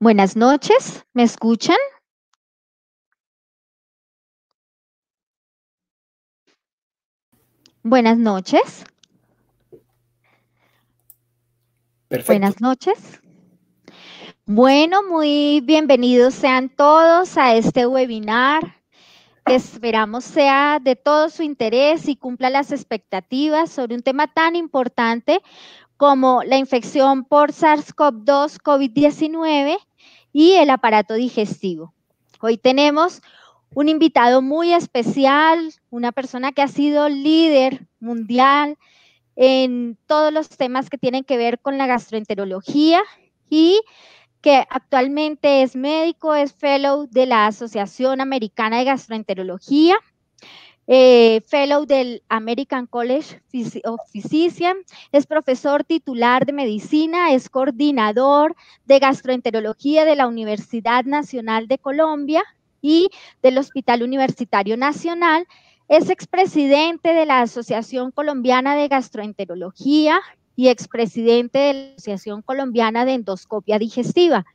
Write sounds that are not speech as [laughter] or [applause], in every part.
Buenas noches, ¿me escuchan? Buenas noches. Perfecto. Buenas noches. Bueno, muy bienvenidos sean todos a este webinar esperamos sea de todo su interés y cumpla las expectativas sobre un tema tan importante como la infección por SARS-CoV-2 COVID-19 y el aparato digestivo. Hoy tenemos un invitado muy especial, una persona que ha sido líder mundial en todos los temas que tienen que ver con la gastroenterología y que actualmente es médico, es fellow de la Asociación Americana de Gastroenterología eh, fellow del American College of Physicians, es profesor titular de medicina, es coordinador de gastroenterología de la Universidad Nacional de Colombia y del Hospital Universitario Nacional, es expresidente de la Asociación Colombiana de Gastroenterología y expresidente de la Asociación Colombiana de Endoscopia Digestiva.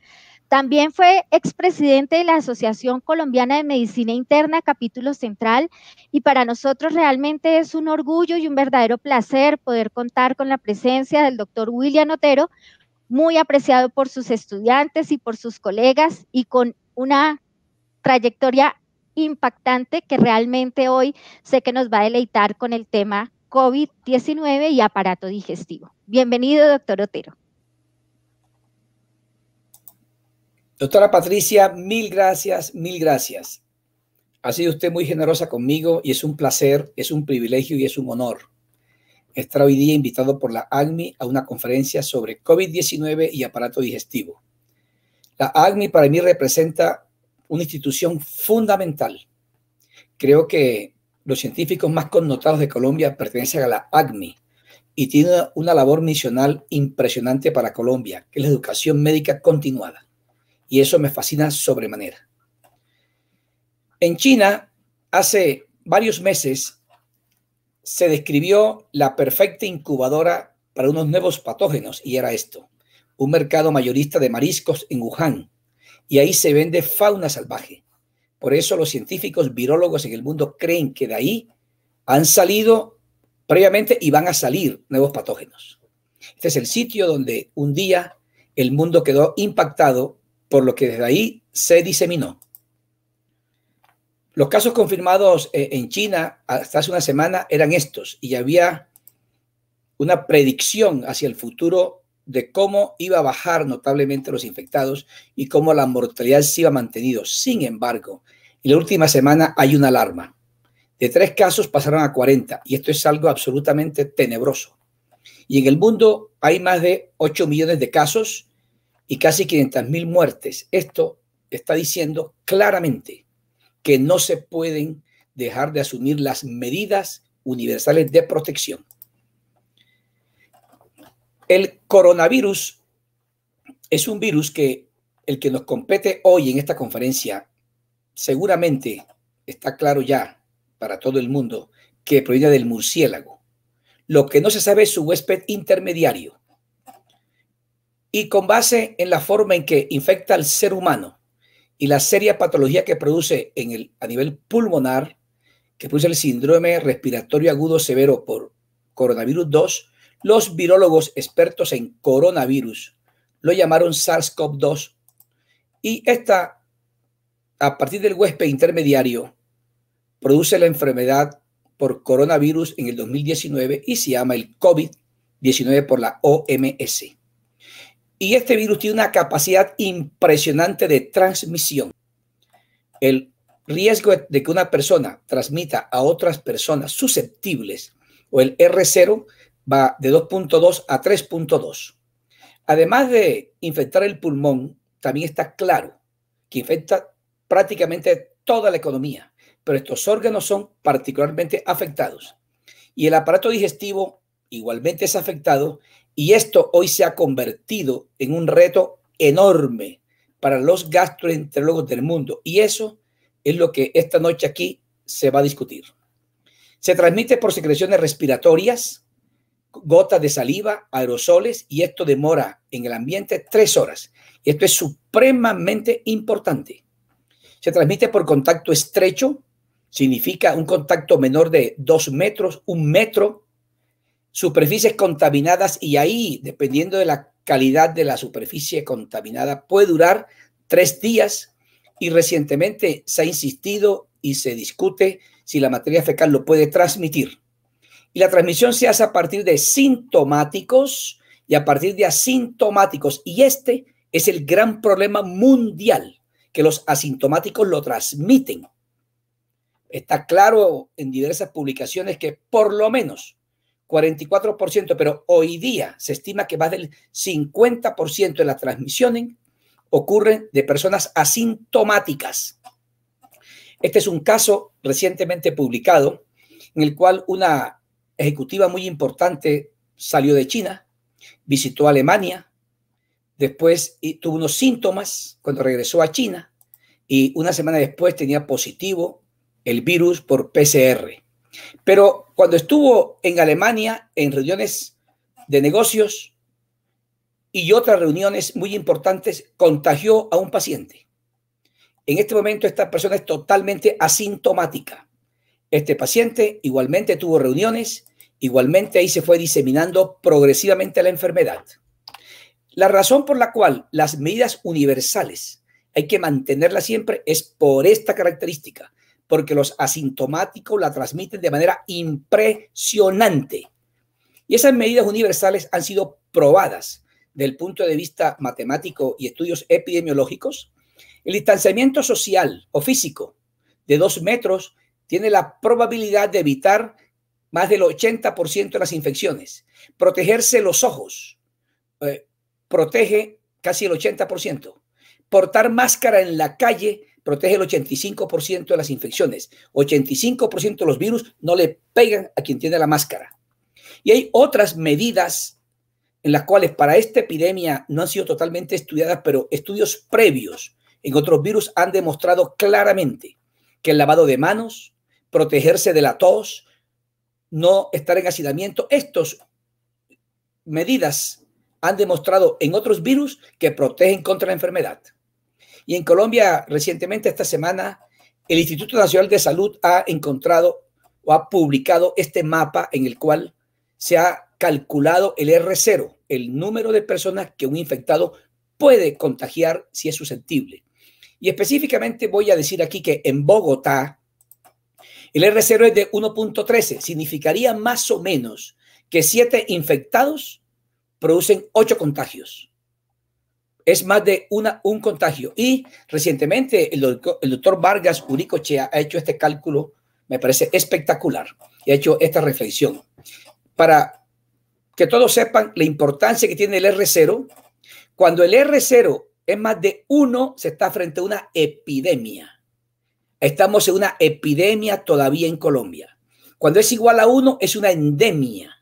También fue expresidente de la Asociación Colombiana de Medicina Interna, capítulo central, y para nosotros realmente es un orgullo y un verdadero placer poder contar con la presencia del doctor William Otero, muy apreciado por sus estudiantes y por sus colegas y con una trayectoria impactante que realmente hoy sé que nos va a deleitar con el tema COVID-19 y aparato digestivo. Bienvenido, doctor Otero. Doctora Patricia, mil gracias, mil gracias. Ha sido usted muy generosa conmigo y es un placer, es un privilegio y es un honor estar hoy día invitado por la ACMI a una conferencia sobre COVID-19 y aparato digestivo. La ACMI para mí representa una institución fundamental. Creo que los científicos más connotados de Colombia pertenecen a la ACMI y tiene una labor misional impresionante para Colombia, que es la educación médica continuada y eso me fascina sobremanera. En China, hace varios meses, se describió la perfecta incubadora para unos nuevos patógenos y era esto, un mercado mayorista de mariscos en Wuhan y ahí se vende fauna salvaje. Por eso los científicos virólogos en el mundo creen que de ahí han salido previamente y van a salir nuevos patógenos. Este es el sitio donde un día el mundo quedó impactado por lo que desde ahí se diseminó. Los casos confirmados eh, en China hasta hace una semana eran estos y había una predicción hacia el futuro de cómo iba a bajar notablemente los infectados y cómo la mortalidad se iba mantenido. Sin embargo, en la última semana hay una alarma. De tres casos pasaron a 40 y esto es algo absolutamente tenebroso. Y en el mundo hay más de 8 millones de casos y casi 500.000 muertes. Esto está diciendo claramente que no se pueden dejar de asumir las medidas universales de protección. El coronavirus es un virus que el que nos compete hoy en esta conferencia seguramente está claro ya para todo el mundo que proviene del murciélago. Lo que no se sabe es su huésped intermediario, y con base en la forma en que infecta al ser humano y la seria patología que produce en el, a nivel pulmonar, que produce el síndrome respiratorio agudo severo por coronavirus 2, los virólogos expertos en coronavirus lo llamaron SARS-CoV-2. Y esta, a partir del huésped intermediario, produce la enfermedad por coronavirus en el 2019 y se llama el COVID-19 por la OMS. Y este virus tiene una capacidad impresionante de transmisión. El riesgo de que una persona transmita a otras personas susceptibles o el R0 va de 2.2 a 3.2. Además de infectar el pulmón, también está claro que infecta prácticamente toda la economía, pero estos órganos son particularmente afectados. Y el aparato digestivo igualmente es afectado y esto hoy se ha convertido en un reto enorme para los gastroenterólogos del mundo. Y eso es lo que esta noche aquí se va a discutir. Se transmite por secreciones respiratorias, gotas de saliva, aerosoles, y esto demora en el ambiente tres horas. Y esto es supremamente importante. Se transmite por contacto estrecho, significa un contacto menor de dos metros, un metro, superficies contaminadas y ahí, dependiendo de la calidad de la superficie contaminada, puede durar tres días y recientemente se ha insistido y se discute si la materia fecal lo puede transmitir. Y la transmisión se hace a partir de sintomáticos y a partir de asintomáticos. Y este es el gran problema mundial, que los asintomáticos lo transmiten. Está claro en diversas publicaciones que por lo menos 44%, pero hoy día se estima que más del 50% de las transmisiones ocurren de personas asintomáticas. Este es un caso recientemente publicado en el cual una ejecutiva muy importante salió de China, visitó Alemania, después tuvo unos síntomas cuando regresó a China y una semana después tenía positivo el virus por PCR. Pero cuando estuvo en Alemania en reuniones de negocios y otras reuniones muy importantes, contagió a un paciente. En este momento esta persona es totalmente asintomática. Este paciente igualmente tuvo reuniones, igualmente ahí se fue diseminando progresivamente la enfermedad. La razón por la cual las medidas universales hay que mantenerlas siempre es por esta característica porque los asintomáticos la transmiten de manera impresionante. Y esas medidas universales han sido probadas del punto de vista matemático y estudios epidemiológicos. El distanciamiento social o físico de dos metros tiene la probabilidad de evitar más del 80% de las infecciones. Protegerse los ojos eh, protege casi el 80%. Portar máscara en la calle protege el 85% de las infecciones. 85% de los virus no le pegan a quien tiene la máscara. Y hay otras medidas en las cuales para esta epidemia no han sido totalmente estudiadas, pero estudios previos en otros virus han demostrado claramente que el lavado de manos, protegerse de la tos, no estar en hacinamiento, estas medidas han demostrado en otros virus que protegen contra la enfermedad. Y en Colombia, recientemente, esta semana, el Instituto Nacional de Salud ha encontrado o ha publicado este mapa en el cual se ha calculado el R0, el número de personas que un infectado puede contagiar si es susceptible. Y específicamente voy a decir aquí que en Bogotá el R0 es de 1.13, significaría más o menos que siete infectados producen ocho contagios es más de una, un contagio. Y recientemente el, doctor, Vargas Uricochea ha hecho este cálculo, me parece espectacular, y ha hecho esta reflexión. Para que todos sepan la importancia que tiene el R0, cuando el R0 es más de uno, se está frente a una epidemia. Estamos en una epidemia todavía en Colombia. Cuando es igual a uno, es una endemia.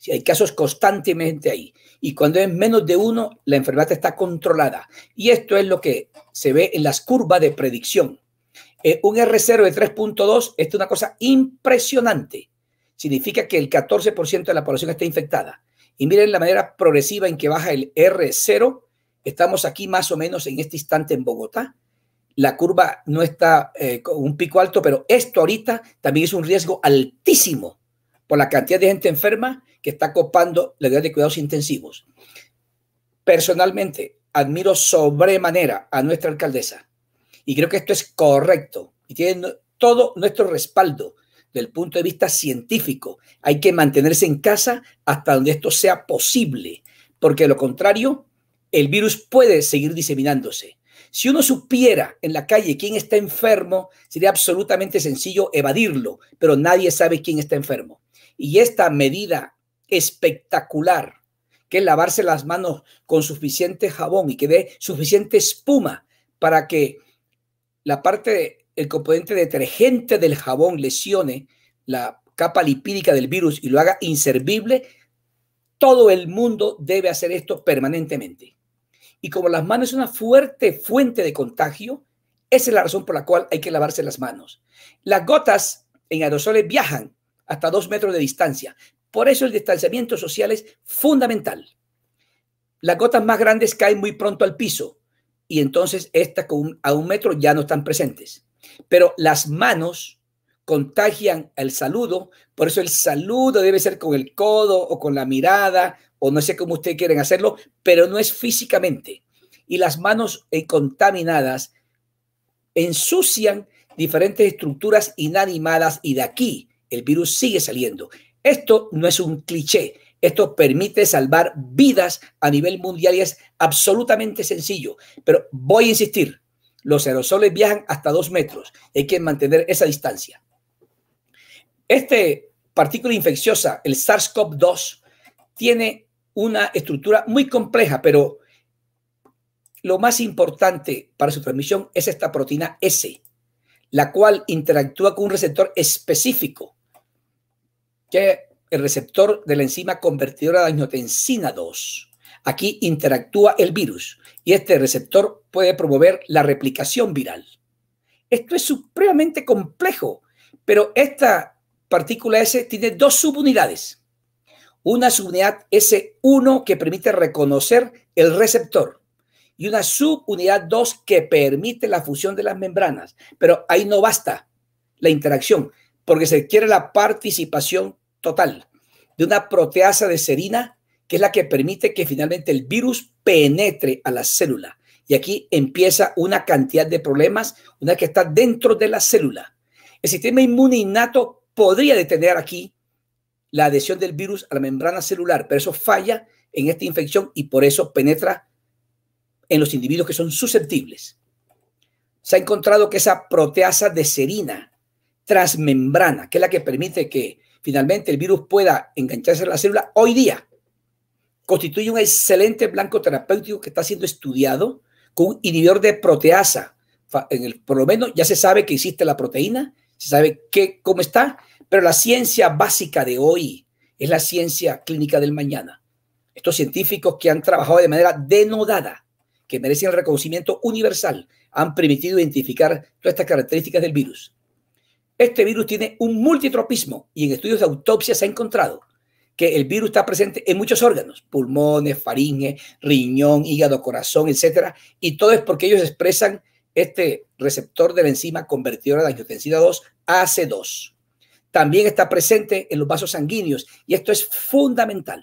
Si hay casos constantemente ahí. Y cuando es menos de uno, la enfermedad está controlada. Y esto es lo que se ve en las curvas de predicción. Eh, un R0 de 3.2 es una cosa impresionante. Significa que el 14% de la población está infectada. Y miren la manera progresiva en que baja el R0. Estamos aquí más o menos en este instante en Bogotá. La curva no está eh, con un pico alto, pero esto ahorita también es un riesgo altísimo por la cantidad de gente enferma que está copando la edad de cuidados intensivos. Personalmente, admiro sobremanera a nuestra alcaldesa y creo que esto es correcto y tiene todo nuestro respaldo del punto de vista científico. Hay que mantenerse en casa hasta donde esto sea posible, porque de lo contrario, el virus puede seguir diseminándose. Si uno supiera en la calle quién está enfermo, sería absolutamente sencillo evadirlo, pero nadie sabe quién está enfermo. Y esta medida espectacular, que es lavarse las manos con suficiente jabón y que dé suficiente espuma para que la parte, el componente detergente del jabón lesione la capa lipídica del virus y lo haga inservible, todo el mundo debe hacer esto permanentemente. Y como las manos es una fuerte fuente de contagio, esa es la razón por la cual hay que lavarse las manos. Las gotas en aerosoles viajan hasta dos metros de distancia. Por eso el distanciamiento social es fundamental. Las gotas más grandes caen muy pronto al piso y entonces estas a un metro ya no están presentes. Pero las manos contagian el saludo, por eso el saludo debe ser con el codo o con la mirada o no sé cómo ustedes quieren hacerlo, pero no es físicamente. Y las manos eh, contaminadas ensucian diferentes estructuras inanimadas y de aquí el virus sigue saliendo. Esto no es un cliché, esto permite salvar vidas a nivel mundial y es absolutamente sencillo. Pero voy a insistir, los aerosoles viajan hasta dos metros, hay que mantener esa distancia. Este partícula infecciosa, el SARS-CoV-2, tiene una estructura muy compleja, pero lo más importante para su transmisión es esta proteína S, la cual interactúa con un receptor específico que el receptor de la enzima convertidora de angiotensina 2. Aquí interactúa el virus y este receptor puede promover la replicación viral. Esto es supremamente complejo, pero esta partícula S tiene dos subunidades. Una subunidad S1 que permite reconocer el receptor y una subunidad 2 que permite la fusión de las membranas. Pero ahí no basta la interacción, porque se requiere la participación total de una proteasa de serina, que es la que permite que finalmente el virus penetre a la célula. Y aquí empieza una cantidad de problemas, una que está dentro de la célula. El sistema inmune innato podría detener aquí la adhesión del virus a la membrana celular, pero eso falla en esta infección y por eso penetra en los individuos que son susceptibles. Se ha encontrado que esa proteasa de serina transmembrana, que es la que permite que finalmente el virus pueda engancharse a la célula hoy día, constituye un excelente blanco terapéutico que está siendo estudiado con un inhibidor de proteasa. En el, por lo menos ya se sabe que existe la proteína, se sabe cómo está, pero la ciencia básica de hoy es la ciencia clínica del mañana. Estos científicos que han trabajado de manera denodada, que merecen el reconocimiento universal, han permitido identificar todas estas características del virus. Este virus tiene un multitropismo y en estudios de autopsia se ha encontrado que el virus está presente en muchos órganos, pulmones, faringe, riñón, hígado, corazón, etcétera, y todo es porque ellos expresan este receptor de la enzima convertidora de angiotensina 2 AC2. También está presente en los vasos sanguíneos y esto es fundamental.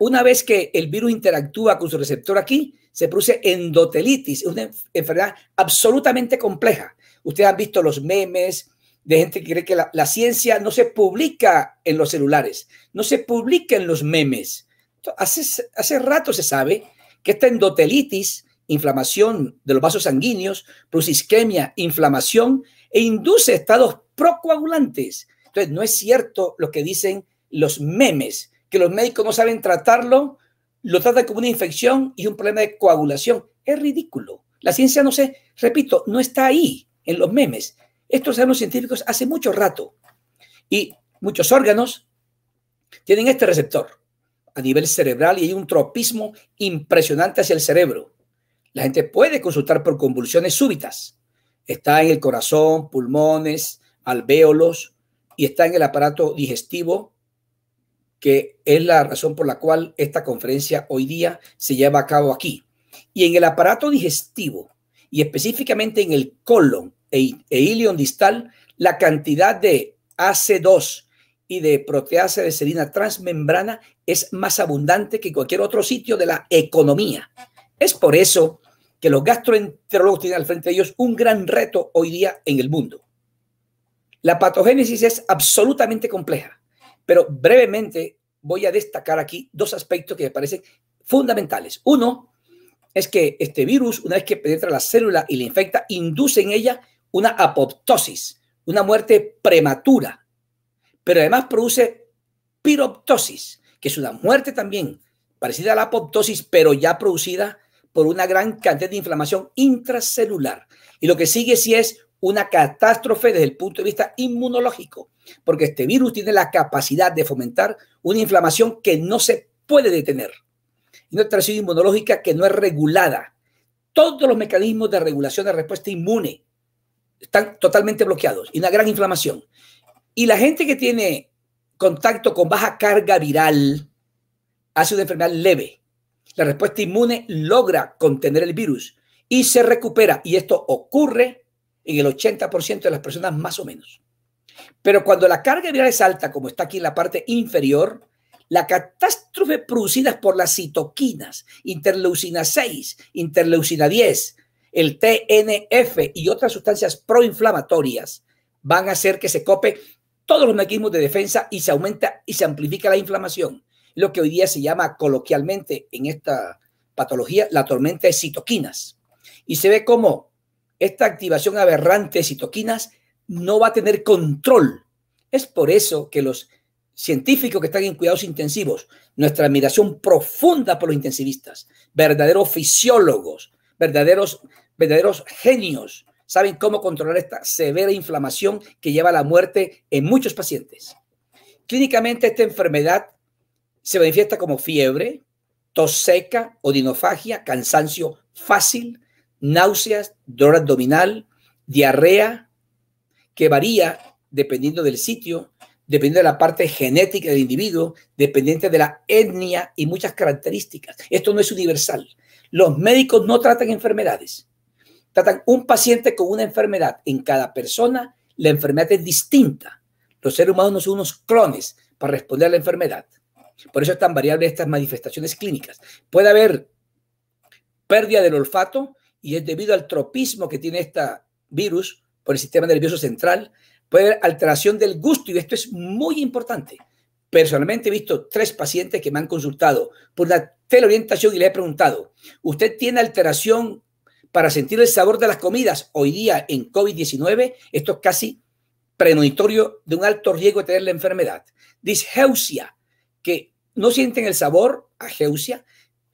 una vez que el virus interactúa con su receptor aquí, se produce endotelitis, una enfermedad absolutamente compleja Ustedes han visto los memes de gente que cree que la, ciencia no se publica en los celulares, no se publica en los memes. hace, hace rato se sabe que esta endotelitis, inflamación de los vasos sanguíneos, plus isquemia, inflamación e induce estados procoagulantes. Entonces, no es cierto lo que dicen los memes, que los médicos no saben tratarlo, lo tratan como una infección y un problema de coagulación. Es ridículo. La ciencia no se, repito, no está ahí en los memes. Estos eran los científicos hace mucho rato y muchos órganos tienen este receptor a nivel cerebral y hay un tropismo impresionante hacia el cerebro. La gente puede consultar por convulsiones súbitas. Está en el corazón, pulmones, alvéolos y está en el aparato digestivo, que es la razón por la cual esta conferencia hoy día se lleva a cabo aquí. Y en el aparato digestivo y específicamente en el colon e, e distal, la cantidad de AC2 y de proteasa de serina transmembrana es más abundante que cualquier otro sitio de la economía. Es por eso que los gastroenterólogos tienen al frente de ellos un gran reto hoy día en el mundo. La patogénesis es absolutamente compleja, pero brevemente voy a destacar aquí dos aspectos que me parecen fundamentales. Uno, es que este virus, una vez que penetra la célula y la infecta, induce en ella una apoptosis, una muerte prematura, pero además produce piroptosis, que es una muerte también parecida a la apoptosis, pero ya producida por una gran cantidad de inflamación intracelular. Y lo que sigue sí es una catástrofe desde el punto de vista inmunológico, porque este virus tiene la capacidad de fomentar una inflamación que no se puede detener una tracción inmunológica que no es regulada. Todos los mecanismos de regulación de respuesta inmune están totalmente bloqueados y una gran inflamación. Y la gente que tiene contacto con baja carga viral hace una enfermedad leve. La respuesta inmune logra contener el virus y se recupera. Y esto ocurre en el 80% de las personas más o menos. Pero cuando la carga viral es alta, como está aquí en la parte inferior, la catástrofe producida por las citoquinas, interleucina 6, interleucina 10, el TNF y otras sustancias proinflamatorias van a hacer que se cope todos los mecanismos de defensa y se aumenta y se amplifica la inflamación. Lo que hoy día se llama coloquialmente en esta patología la tormenta de citoquinas. Y se ve como esta activación aberrante de citoquinas no va a tener control. Es por eso que los científicos que están en cuidados intensivos, nuestra admiración profunda por los intensivistas, verdaderos fisiólogos, verdaderos, verdaderos genios, saben cómo controlar esta severa inflamación que lleva a la muerte en muchos pacientes. Clínicamente esta enfermedad se manifiesta como fiebre, tos seca, odinofagia, cansancio fácil, náuseas, dolor abdominal, diarrea, que varía dependiendo del sitio, dependiendo de la parte genética del individuo, dependiente de la etnia y muchas características. Esto no es universal. Los médicos no tratan enfermedades. Tratan un paciente con una enfermedad. En cada persona la enfermedad es distinta. Los seres humanos no son unos clones para responder a la enfermedad. Por eso es tan variable estas manifestaciones clínicas. Puede haber pérdida del olfato y es debido al tropismo que tiene este virus por el sistema nervioso central, Puede haber alteración del gusto y esto es muy importante. Personalmente he visto tres pacientes que me han consultado por la teleorientación y le he preguntado, ¿usted tiene alteración para sentir el sabor de las comidas? Hoy día en COVID-19 esto es casi premonitorio de un alto riesgo de tener la enfermedad. Disgeusia, que no sienten el sabor, ageusia,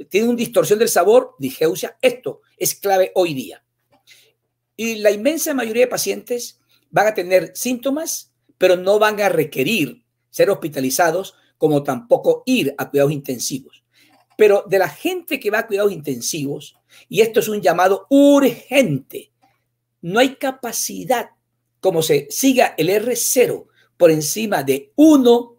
tienen una distorsión del sabor, disgeusia, esto es clave hoy día. Y la inmensa mayoría de pacientes van a tener síntomas, pero no van a requerir ser hospitalizados, como tampoco ir a cuidados intensivos. Pero de la gente que va a cuidados intensivos, y esto es un llamado urgente, no hay capacidad, como se siga el R0 por encima de 1,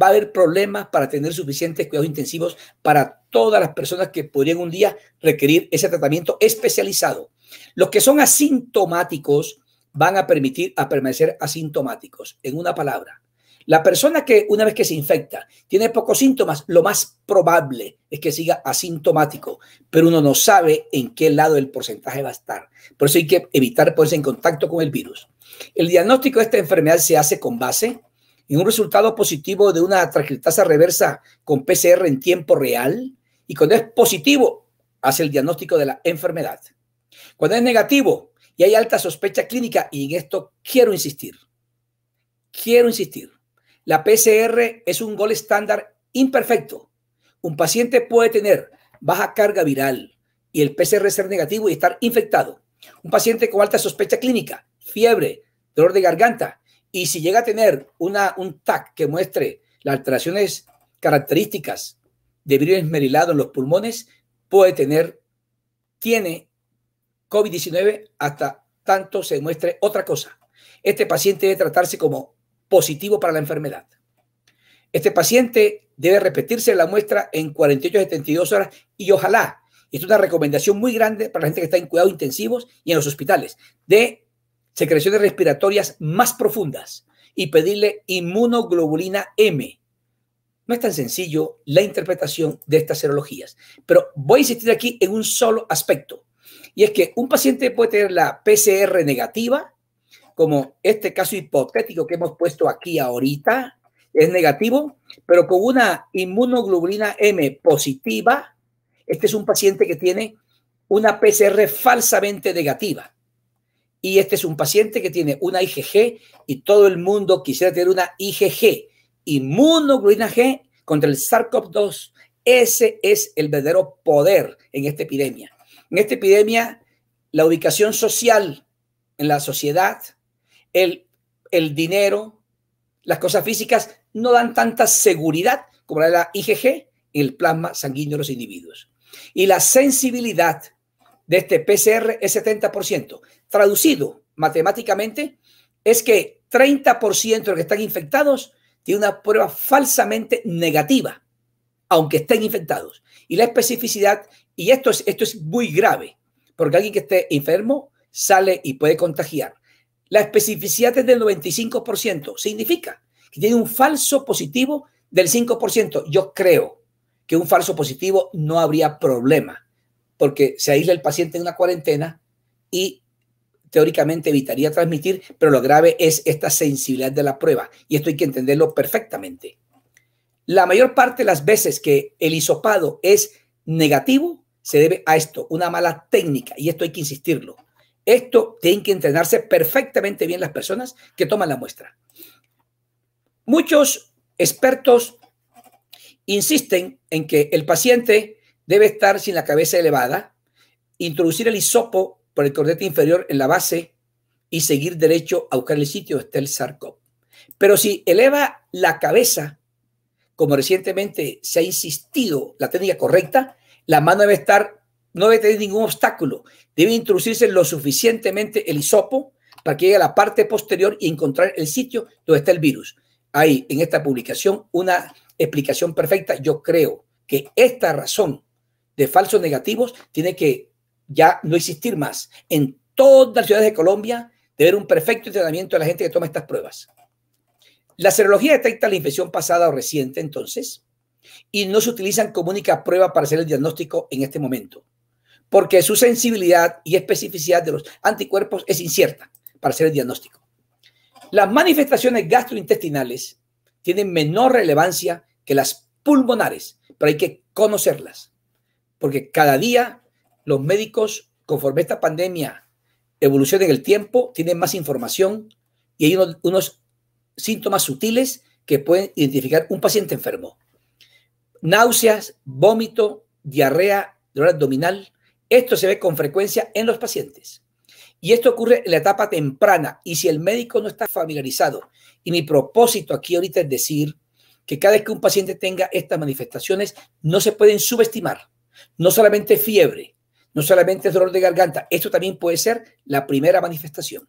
va a haber problemas para tener suficientes cuidados intensivos para todas las personas que podrían un día requerir ese tratamiento especializado. Los que son asintomáticos van a permitir permanecer asintomáticos. En una palabra, la persona que una vez que se infecta tiene pocos síntomas, lo más probable es que siga asintomático, pero uno no sabe en qué lado el porcentaje va a estar. Por eso hay que evitar ponerse en contacto con el virus. El diagnóstico de esta enfermedad se hace con base en un resultado positivo de una transcriptasa reversa con PCR en tiempo real y cuando es positivo hace el diagnóstico de la enfermedad. Cuando es negativo, y hay alta sospecha clínica, y en esto quiero insistir, quiero insistir, la PCR es un gol estándar imperfecto. Un paciente puede tener baja carga viral y el PCR ser negativo y estar infectado. Un paciente con alta sospecha clínica, fiebre, dolor de garganta, y si llega a tener una, un TAC que muestre las alteraciones características de virus esmerilado en los pulmones, puede tener, tiene COVID-19 hasta tanto se muestre otra cosa. Este paciente debe tratarse como positivo para la enfermedad. Este paciente debe repetirse la muestra en 48 a 72 horas y ojalá, y esto es una recomendación muy grande para la gente que está en cuidados intensivos y en los hospitales, de secreciones respiratorias más profundas y pedirle inmunoglobulina M. No es tan sencillo la interpretación de estas serologías, pero voy a insistir aquí en un solo aspecto. Y es que un paciente puede tener la PCR negativa, como este caso hipotético que hemos puesto aquí ahorita, es negativo, pero con una inmunoglobulina M positiva, este es un paciente que tiene una PCR falsamente negativa. Y este es un paciente que tiene una IgG y todo el mundo quisiera tener una IgG, inmunoglobulina G contra el SARS-CoV-2. Ese es el verdadero poder en esta epidemia. En esta epidemia, la ubicación social en la sociedad, el, dinero, las cosas físicas no dan tanta seguridad como la la IgG y el plasma sanguíneo de los individuos. Y la sensibilidad de este PCR es 70%. Traducido matemáticamente, es que 30% de los que están infectados tienen una prueba falsamente negativa, aunque estén infectados y la especificidad, y esto es, esto es muy grave, porque alguien que esté enfermo sale y puede contagiar. La especificidad es del 95%, significa que tiene un falso positivo del 5%. Yo creo que un falso positivo no habría problema, porque se aísla el paciente en una cuarentena y teóricamente evitaría transmitir, pero lo grave es esta sensibilidad de la prueba, y esto hay que entenderlo perfectamente. La mayor parte de las veces que el hisopado es negativo, se debe a esto, una mala técnica, y esto hay que insistirlo. Esto tienen que entrenarse perfectamente bien las personas que toman la muestra. Muchos expertos insisten en que el paciente debe estar sin la cabeza elevada, introducir el hisopo por el cordete inferior en la base y seguir derecho a buscar el sitio donde está el sarcop. Pero si eleva la cabeza como recientemente se ha insistido la técnica correcta, la mano debe estar, no debe tener ningún obstáculo. Debe introducirse lo suficientemente el hisopo para que llegue a la parte posterior y encontrar el sitio donde está el virus. Hay en esta publicación una explicación perfecta. Yo creo que esta razón de falsos negativos tiene que ya no existir más. En todas las ciudades de Colombia debe haber un perfecto entrenamiento de la gente que toma estas pruebas. La serología detecta la infección pasada o reciente, entonces, y no se utilizan como única prueba para hacer el diagnóstico en este momento, porque su sensibilidad y especificidad de los anticuerpos es incierta para hacer el diagnóstico. Las manifestaciones gastrointestinales tienen menor relevancia que las pulmonares, pero hay que conocerlas, porque cada día los médicos, conforme esta pandemia evoluciona en el tiempo, tienen más información y hay unos, unos síntomas sutiles que pueden identificar un paciente enfermo. Náuseas, vómito, diarrea, dolor abdominal. Esto se ve con frecuencia en los pacientes. Y esto ocurre en la etapa temprana. Y si el médico no está familiarizado, y mi propósito aquí ahorita es decir que cada vez que un paciente tenga estas manifestaciones, no se pueden subestimar. No solamente fiebre, no solamente dolor de garganta, esto también puede ser la primera manifestación.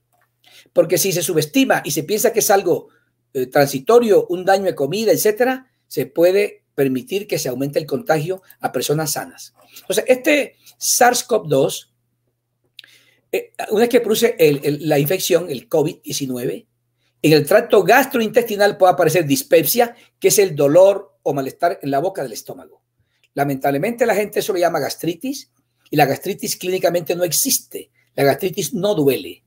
Porque si se subestima y se piensa que es algo eh, transitorio, un daño de comida, etcétera, se puede permitir que se aumente el contagio a personas sanas. sea este SARS-CoV-2, eh, una vez que produce la infección, el COVID-19, en el tracto gastrointestinal puede aparecer dispepsia, que es el dolor o malestar en la boca del estómago. Lamentablemente la gente eso lo llama gastritis y la gastritis clínicamente no existe. La gastritis no duele.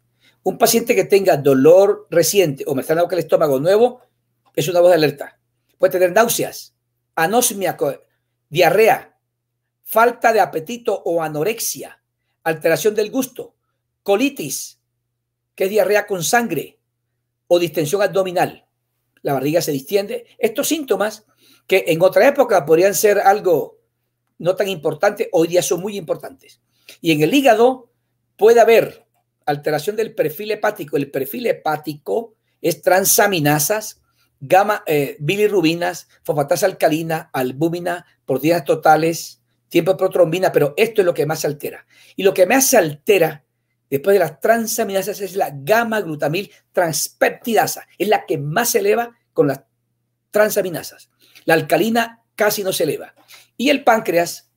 Un paciente que tenga dolor reciente o me está en el estómago nuevo es una voz de alerta. Puede tener náuseas, anosmia, diarrea, falta de apetito o anorexia, alteración del gusto, colitis, que es diarrea con sangre, o distensión abdominal. La barriga se distiende. Estos síntomas que en otra época podrían ser algo no tan importante, hoy día son muy importantes. Y en el hígado puede haber alteración del perfil hepático. El perfil hepático es transaminasas, gamma, eh, bilirrubinas, fosfatasa alcalina, albúmina, proteínas totales, tiempo de protrombina, pero esto es lo que más se altera. Y lo que más se altera después de las transaminasas es la gamma glutamil transpeptidasa, es la que más se eleva con las transaminasas. La alcalina casi no se eleva. Y el páncreas,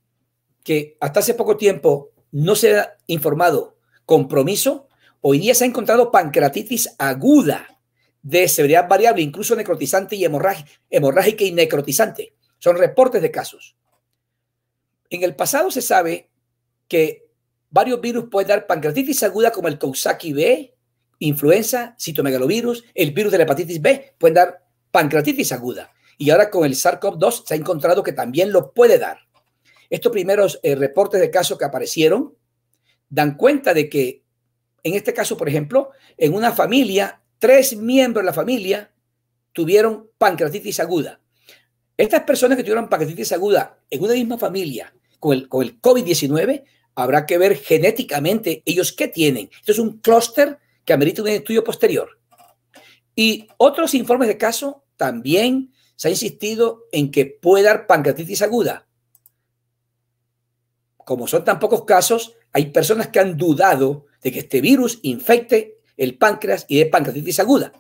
que hasta hace poco tiempo no se ha informado compromiso, hoy día se ha encontrado pancreatitis aguda de severidad variable, incluso necrotizante y hemorrágica y necrotizante. Son reportes de casos. En el pasado se sabe que varios virus pueden dar pancreatitis aguda como el Kousaki B, influenza, citomegalovirus, el virus de la hepatitis B pueden dar pancreatitis aguda. Y ahora con el SARS-CoV-2 se ha encontrado que también lo puede dar. Estos primeros eh, reportes de casos que aparecieron dan cuenta de que, en este caso, por ejemplo, en una familia, tres miembros de la familia tuvieron pancreatitis aguda. Estas personas que tuvieron pancreatitis aguda en una misma familia con el, COVID-19, habrá que ver genéticamente ellos qué tienen. Esto es un clúster que amerita un estudio posterior. Y otros informes de caso también se ha insistido en que puede dar pancreatitis aguda. Como son tan pocos casos, hay personas que han dudado de que este virus infecte el páncreas y de pancreatitis aguda.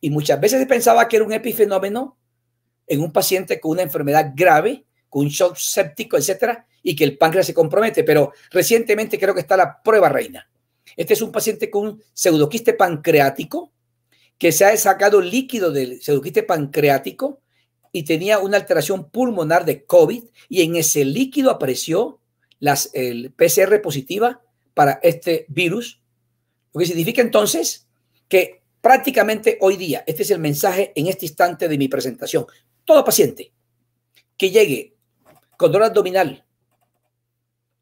Y muchas veces se pensaba que era un epifenómeno en un paciente con una enfermedad grave, con un shock séptico, etcétera, y que el páncreas se compromete. Pero recientemente creo que está la prueba reina. Este es un paciente con un pseudoquiste pancreático que se ha sacado líquido del pseudoquiste pancreático y tenía una alteración pulmonar de COVID y en ese líquido apareció las, el PCR positiva para este virus, lo que significa entonces que prácticamente hoy día, este es el mensaje en este instante de mi presentación, todo paciente que llegue con dolor abdominal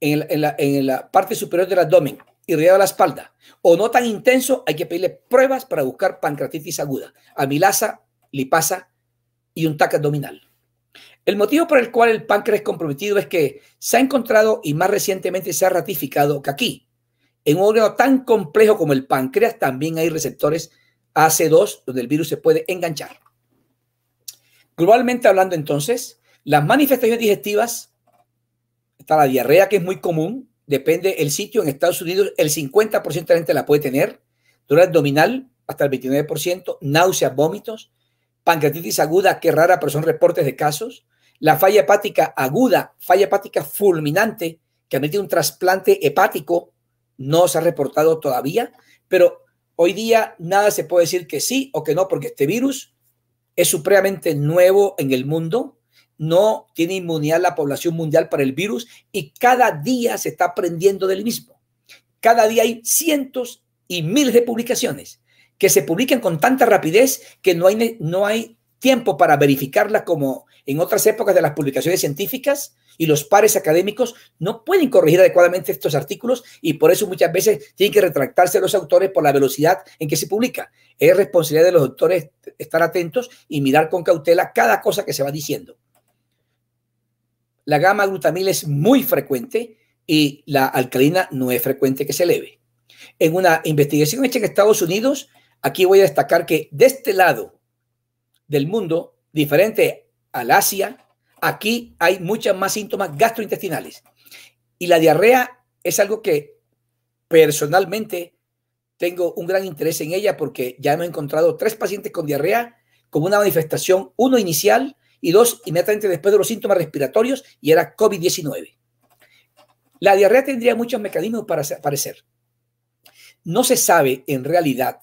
en, la, parte superior del abdomen y rodeado de la espalda, o no tan intenso, hay que pedirle pruebas para buscar pancreatitis aguda, amilasa, lipasa y un TAC abdominal. El motivo por el cual el páncreas es comprometido es que se ha encontrado y más recientemente se ha ratificado que aquí, en un órgano tan complejo como el páncreas, también hay receptores AC2 donde el virus se puede enganchar. Globalmente hablando entonces, las manifestaciones digestivas, está la diarrea que es muy común, depende el sitio, en Estados Unidos el 50% de la gente la puede tener, dolor abdominal hasta el 29%, náuseas, vómitos, pancreatitis aguda, que rara, pero son reportes de casos, la falla hepática aguda, falla hepática fulminante, que metido un trasplante hepático, no se ha reportado todavía, pero hoy día nada se puede decir que sí o que no, porque este virus es supremamente nuevo en el mundo, no tiene inmunidad la población mundial para el virus y cada día se está aprendiendo del mismo. Cada día hay cientos y miles de publicaciones que se publican con tanta rapidez que no hay, no hay tiempo para verificarla como en otras épocas de las publicaciones científicas y los pares académicos no pueden corregir adecuadamente estos artículos y por eso muchas veces tienen que retractarse los autores por la velocidad en que se publica. Es responsabilidad de los autores estar atentos y mirar con cautela cada cosa que se va diciendo. La gama glutamil es muy frecuente y la alcalina no es frecuente que se eleve. En una investigación hecha en Estados Unidos, aquí voy a destacar que de este lado del mundo, diferente al Asia, aquí hay muchas más síntomas gastrointestinales. Y la diarrea es algo que personalmente tengo un gran interés en ella porque ya hemos encontrado tres pacientes con diarrea con una manifestación, uno inicial y dos inmediatamente después de los síntomas respiratorios y era COVID-19. La diarrea tendría muchos mecanismos para aparecer. No se sabe en realidad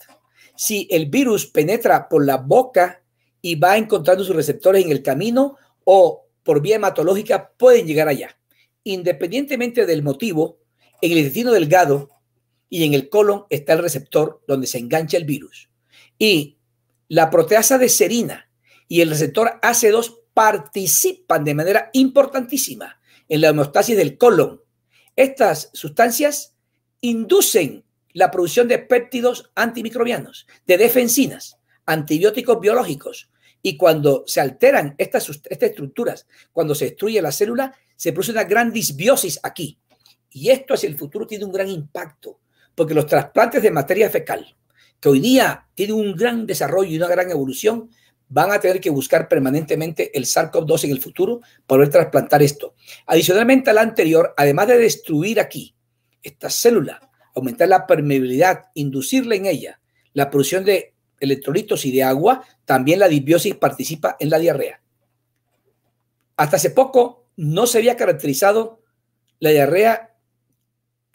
si el virus penetra por la boca y va encontrando sus receptores en el camino o por vía hematológica pueden llegar allá. Independientemente del motivo, en el intestino delgado y en el colon está el receptor donde se engancha el virus. Y la proteasa de serina y el receptor AC2 participan de manera importantísima en la homeostasis del colon. Estas sustancias inducen la producción de péptidos antimicrobianos, de defensinas, antibióticos biológicos, y cuando se alteran estas, estructuras, cuando se destruye la célula, se produce una gran disbiosis aquí. Y esto hacia el futuro tiene un gran impacto, porque los trasplantes de materia fecal, que hoy día tienen un gran desarrollo y una gran evolución, van a tener que buscar permanentemente el SARS-CoV-2 en el futuro para poder trasplantar esto. Adicionalmente al anterior, además de destruir aquí esta célula, aumentar la permeabilidad, inducirle en ella, la producción de electrolitos y de agua, también la disbiosis participa en la diarrea. Hasta hace poco no se había caracterizado la diarrea.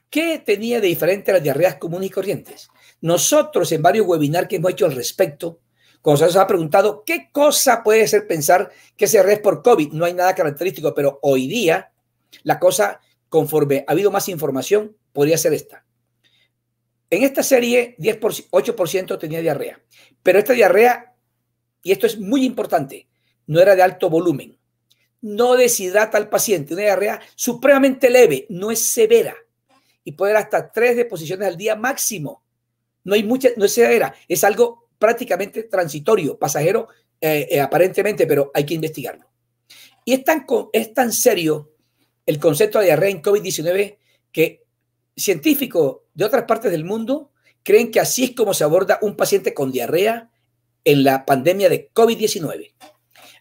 ¿Qué tenía de diferente a las diarreas comunes y corrientes? Nosotros en varios webinars que hemos hecho al respecto, cuando se nos ha preguntado qué cosa puede ser pensar que se es por COVID, no hay nada característico, pero hoy día la cosa, conforme ha habido más información, podría ser esta. En esta serie, 10%, 8% tenía diarrea, pero esta diarrea, y esto es muy importante, no era de alto volumen. No deshidrata al paciente, una diarrea supremamente leve, no es severa, y puede haber hasta tres deposiciones al día máximo. No hay mucha, no es severa, es algo prácticamente transitorio, pasajero eh, eh, aparentemente, pero hay que investigarlo. Y es tan, es tan serio el concepto de diarrea en COVID-19 que científicos de otras partes del mundo creen que así es como se aborda un paciente con diarrea en la pandemia de COVID-19.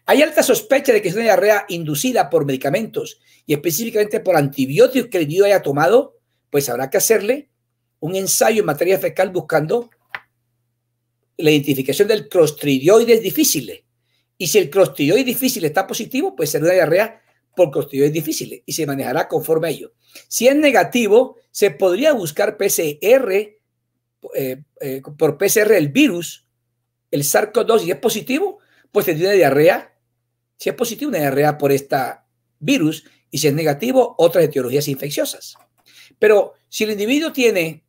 Hay alta sospecha de que es una diarrea inducida por medicamentos y específicamente por antibióticos que el niño haya tomado, pues habrá que hacerle un ensayo en materia fecal buscando la identificación del crostridioides difícil. Y si el crostridioides difícil está positivo, pues será una diarrea por es difícil y se manejará conforme a ello. Si es negativo, se podría buscar PCR, eh, eh, por PCR el virus, el sars 2 si es positivo, pues tendría una diarrea. Si es positivo, una diarrea por este virus, y si es negativo, otras etiologías infecciosas. Pero si el individuo tiene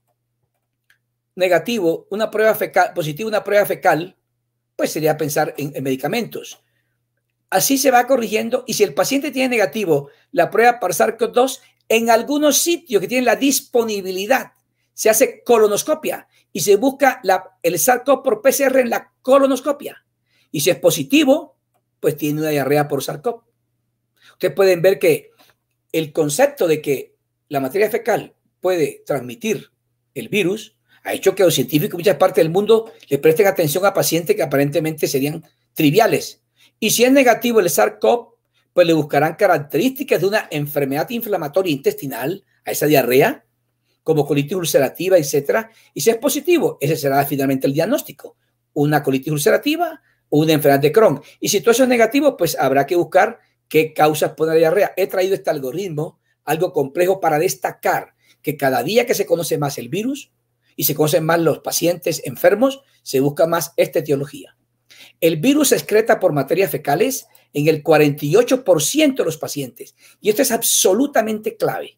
negativo, una prueba fecal, positivo, una prueba fecal, pues sería pensar en medicamentos. Así se va corrigiendo y si el paciente tiene negativo la prueba para SARS-CoV-2, en algunos sitios que tienen la disponibilidad se hace colonoscopia y se busca la, el SARS-CoV por PCR en la colonoscopia. Y si es positivo, pues tiene una diarrea por SARS-CoV. Ustedes pueden ver que el concepto de que la materia fecal puede transmitir el virus ha hecho que los científicos en muchas partes del mundo le presten atención a pacientes que aparentemente serían triviales y si es negativo el SARS-CoV, pues le buscarán características de una enfermedad inflamatoria intestinal a esa diarrea, como colitis ulcerativa, etcétera. Y si es positivo, ese será finalmente el diagnóstico, una colitis ulcerativa o una enfermedad de Crohn. Y si todo eso es negativo, pues habrá que buscar qué causas pone la diarrea. He traído este algoritmo, algo complejo para destacar que cada día que se conoce más el virus y se conocen más los pacientes enfermos, se busca más esta etiología. El virus se excreta por materias fecales en el 48% de los pacientes. Y esto es absolutamente clave.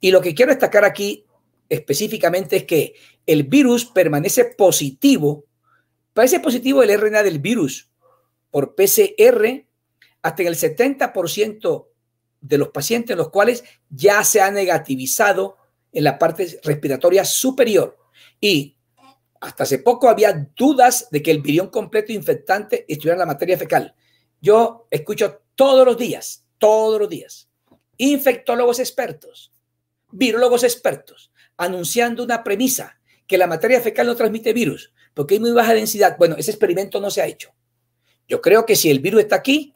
Y lo que quiero destacar aquí específicamente es que el virus permanece positivo, parece positivo el RNA del virus por PCR hasta en el 70% de los pacientes en los cuales ya se ha negativizado en la parte respiratoria superior. Y hasta hace poco había dudas de que el virión completo infectante estuviera en la materia fecal. Yo escucho todos los días, todos los días, infectólogos expertos, virólogos expertos, anunciando una premisa, que la materia fecal no transmite virus, porque hay muy baja densidad. Bueno, ese experimento no se ha hecho. Yo creo que si el virus está aquí,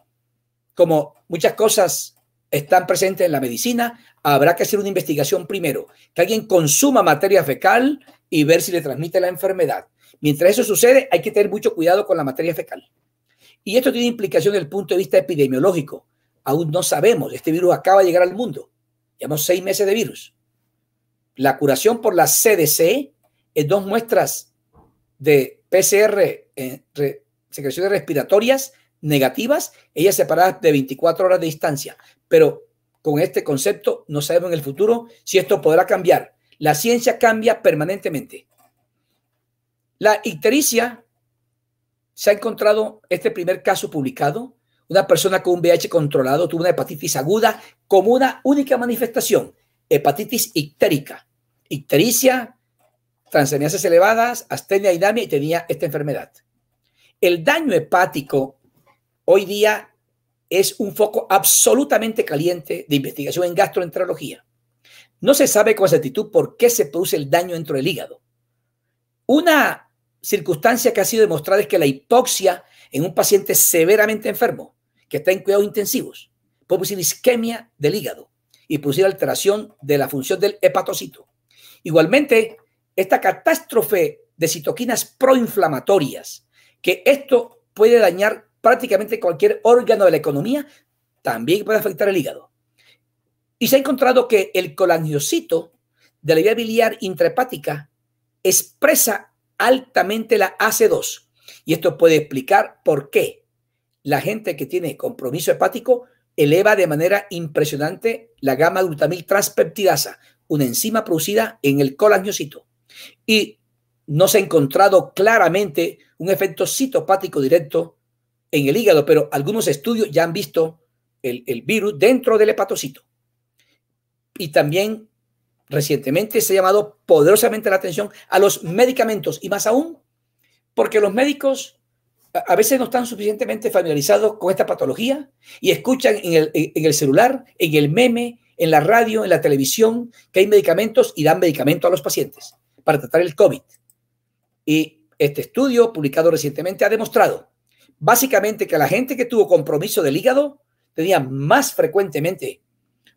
como muchas cosas están presentes en la medicina, habrá que hacer una investigación primero, que alguien consuma materia fecal, y ver si le transmite la enfermedad. Mientras eso sucede, hay que tener mucho cuidado con la materia fecal. Y esto tiene implicación desde el punto de vista epidemiológico. Aún no sabemos, este virus acaba de llegar al mundo. Llevamos seis meses de virus. La curación por la CDC ...es dos muestras de PCR, eh, secreciones respiratorias negativas, ellas separadas de 24 horas de distancia. Pero con este concepto no sabemos en el futuro si esto podrá cambiar la ciencia cambia permanentemente. La ictericia se ha encontrado este primer caso publicado. Una persona con un VIH controlado tuvo una hepatitis aguda como una única manifestación, hepatitis ictérica. Ictericia, transaminasas elevadas, astenia y damia, y tenía esta enfermedad. El daño hepático hoy día es un foco absolutamente caliente de investigación en gastroenterología. No se sabe con exactitud por qué se produce el daño dentro del hígado. Una circunstancia que ha sido demostrada es que la hipoxia en un paciente severamente enfermo, que está en cuidados intensivos, puede producir isquemia del hígado y producir alteración de la función del hepatocito. Igualmente, esta catástrofe de citoquinas proinflamatorias, que esto puede dañar prácticamente cualquier órgano de la economía, también puede afectar el hígado. Y se ha encontrado que el colangiocito de la vía biliar intrahepática expresa altamente la AC2. Y esto puede explicar por qué la gente que tiene compromiso hepático eleva de manera impresionante la gama glutamil transpeptidasa, una enzima producida en el colangiocito. Y no se ha encontrado claramente un efecto citopático directo en el hígado, pero algunos estudios ya han visto el virus dentro del hepatocito y también recientemente se ha llamado poderosamente la atención a los medicamentos y más aún porque los médicos a veces no están suficientemente familiarizados con esta patología y escuchan en el, celular, en el meme, en la radio, en la televisión, que hay medicamentos y dan medicamento a los pacientes para tratar el COVID. Y este estudio publicado recientemente ha demostrado básicamente que la gente que tuvo compromiso del hígado tenía más frecuentemente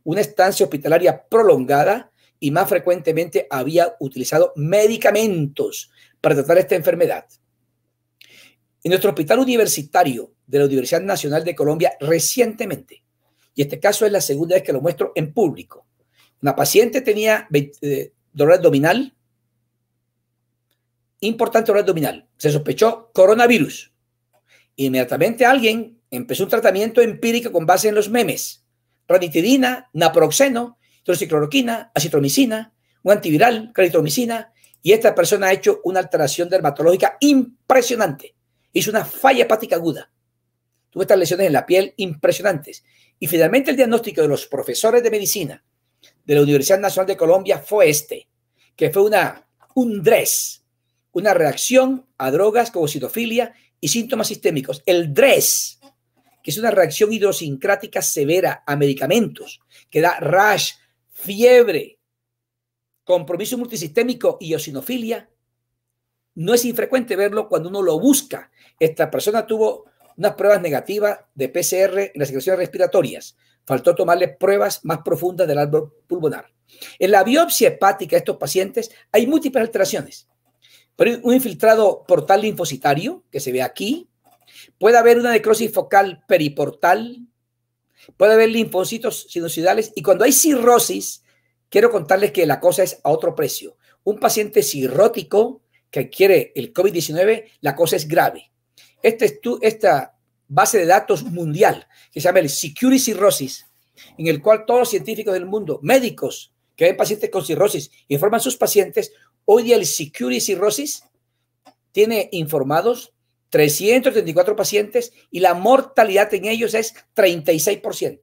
una estancia hospitalaria prolongada y más frecuentemente había utilizado medicamentos para tratar esta enfermedad. En nuestro hospital universitario de la Universidad Nacional de Colombia recientemente, y este caso es la segunda vez que lo muestro en público, una paciente tenía eh, dolor abdominal, importante dolor abdominal, se sospechó coronavirus. Inmediatamente alguien empezó un tratamiento empírico con base en los memes ranitidina, naproxeno, hidroxicloroquina, acitromicina, un antiviral, claritromicina, y esta persona ha hecho una alteración dermatológica impresionante. Hizo una falla hepática aguda. Tuvo estas lesiones en la piel impresionantes. Y finalmente el diagnóstico de los profesores de medicina de la Universidad Nacional de Colombia fue este, que fue una, un DRES, una reacción a drogas como citofilia y síntomas sistémicos. El DRES que es una reacción hidrosincrática severa a medicamentos, que da rash, fiebre, compromiso multisistémico y eosinofilia. No es infrecuente verlo cuando uno lo busca. Esta persona tuvo unas pruebas negativas de PCR en las secreciones respiratorias. Faltó tomarle pruebas más profundas del árbol pulmonar. En la biopsia hepática de estos pacientes hay múltiples alteraciones. Pero un infiltrado portal linfocitario, que se ve aquí, Puede haber una necrosis focal periportal, puede haber linfocitos sinusoidales y cuando hay cirrosis, quiero contarles que la cosa es a otro precio. Un paciente cirrótico que adquiere el COVID-19, la cosa es grave. Este, esta base de datos mundial que se llama el Security Cirrosis, en el cual todos los científicos del mundo, médicos que hay pacientes con cirrosis, informan a sus pacientes, hoy día el Security Cirrosis tiene informados 334 pacientes y la mortalidad en ellos es 36%.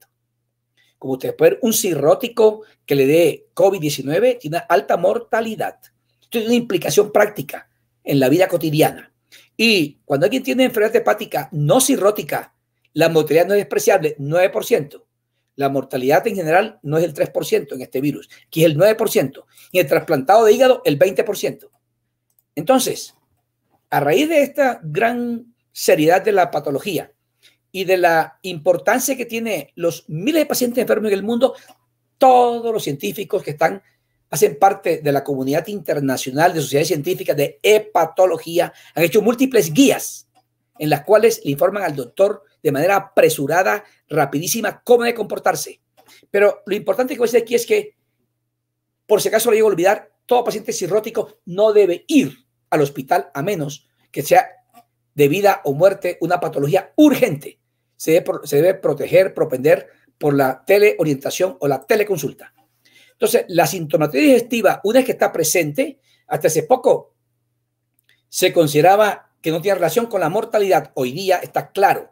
Como ustedes puede ver, un cirrótico que le dé COVID-19 tiene una alta mortalidad. Esto tiene una implicación práctica en la vida cotidiana. Y cuando alguien tiene enfermedad hepática no cirrótica, la mortalidad no es despreciable, 9%. La mortalidad en general no es el 3% en este virus, que es el 9%. Y el trasplantado de hígado, el 20%. Entonces, a raíz de esta gran seriedad de la patología y de la importancia que tiene los miles de pacientes enfermos en el mundo, todos los científicos que están hacen parte de la comunidad internacional de sociedades científicas de hepatología, han hecho múltiples guías en las cuales le informan al doctor de manera apresurada, rapidísima, cómo debe comportarse. Pero lo importante que voy a decir aquí es que, por si acaso lo llego a olvidar, todo paciente cirrótico no debe ir al hospital a menos que sea de vida o muerte una patología urgente. Se debe, proteger, propender por la teleorientación o la teleconsulta. Entonces, la sintomatología digestiva, una vez que está presente, hasta hace poco se consideraba que no tiene relación con la mortalidad. Hoy día está claro.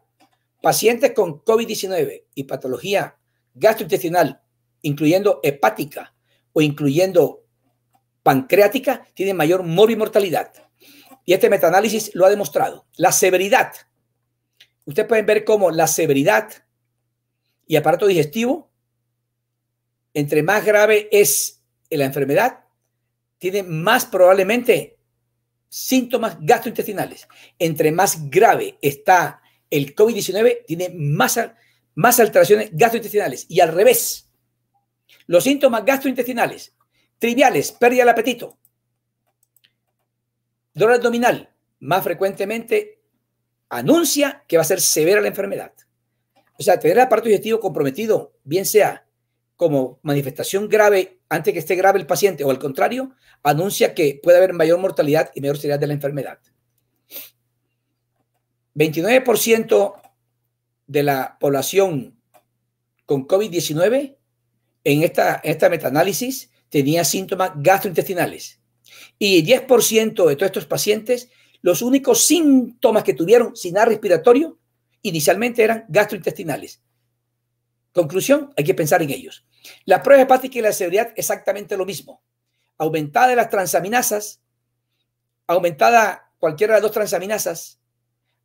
Pacientes con COVID-19 y patología gastrointestinal, incluyendo hepática o incluyendo pancreática tiene mayor morbimortalidad. Y este metaanálisis lo ha demostrado. La severidad. Ustedes pueden ver cómo la severidad y aparato digestivo, entre más grave es la enfermedad, tiene más probablemente síntomas gastrointestinales. Entre más grave está el COVID-19, tiene más, más alteraciones gastrointestinales. Y al revés, los síntomas gastrointestinales Triviales, pérdida del apetito. Dolor abdominal, más frecuentemente anuncia que va a ser severa la enfermedad. O sea, tener el aparato digestivo comprometido, bien sea como manifestación grave antes que esté grave el paciente o al contrario, anuncia que puede haber mayor mortalidad y mayor seriedad de la enfermedad. 29% de la población con COVID-19 en esta, en esta tenía síntomas gastrointestinales. Y el 10% de todos estos pacientes, los únicos síntomas que tuvieron sin nada respiratorio inicialmente eran gastrointestinales. Conclusión, hay que pensar en ellos. La prueba hepática y la severidad, exactamente lo mismo. Aumentada las transaminasas, aumentada cualquiera de las dos transaminasas,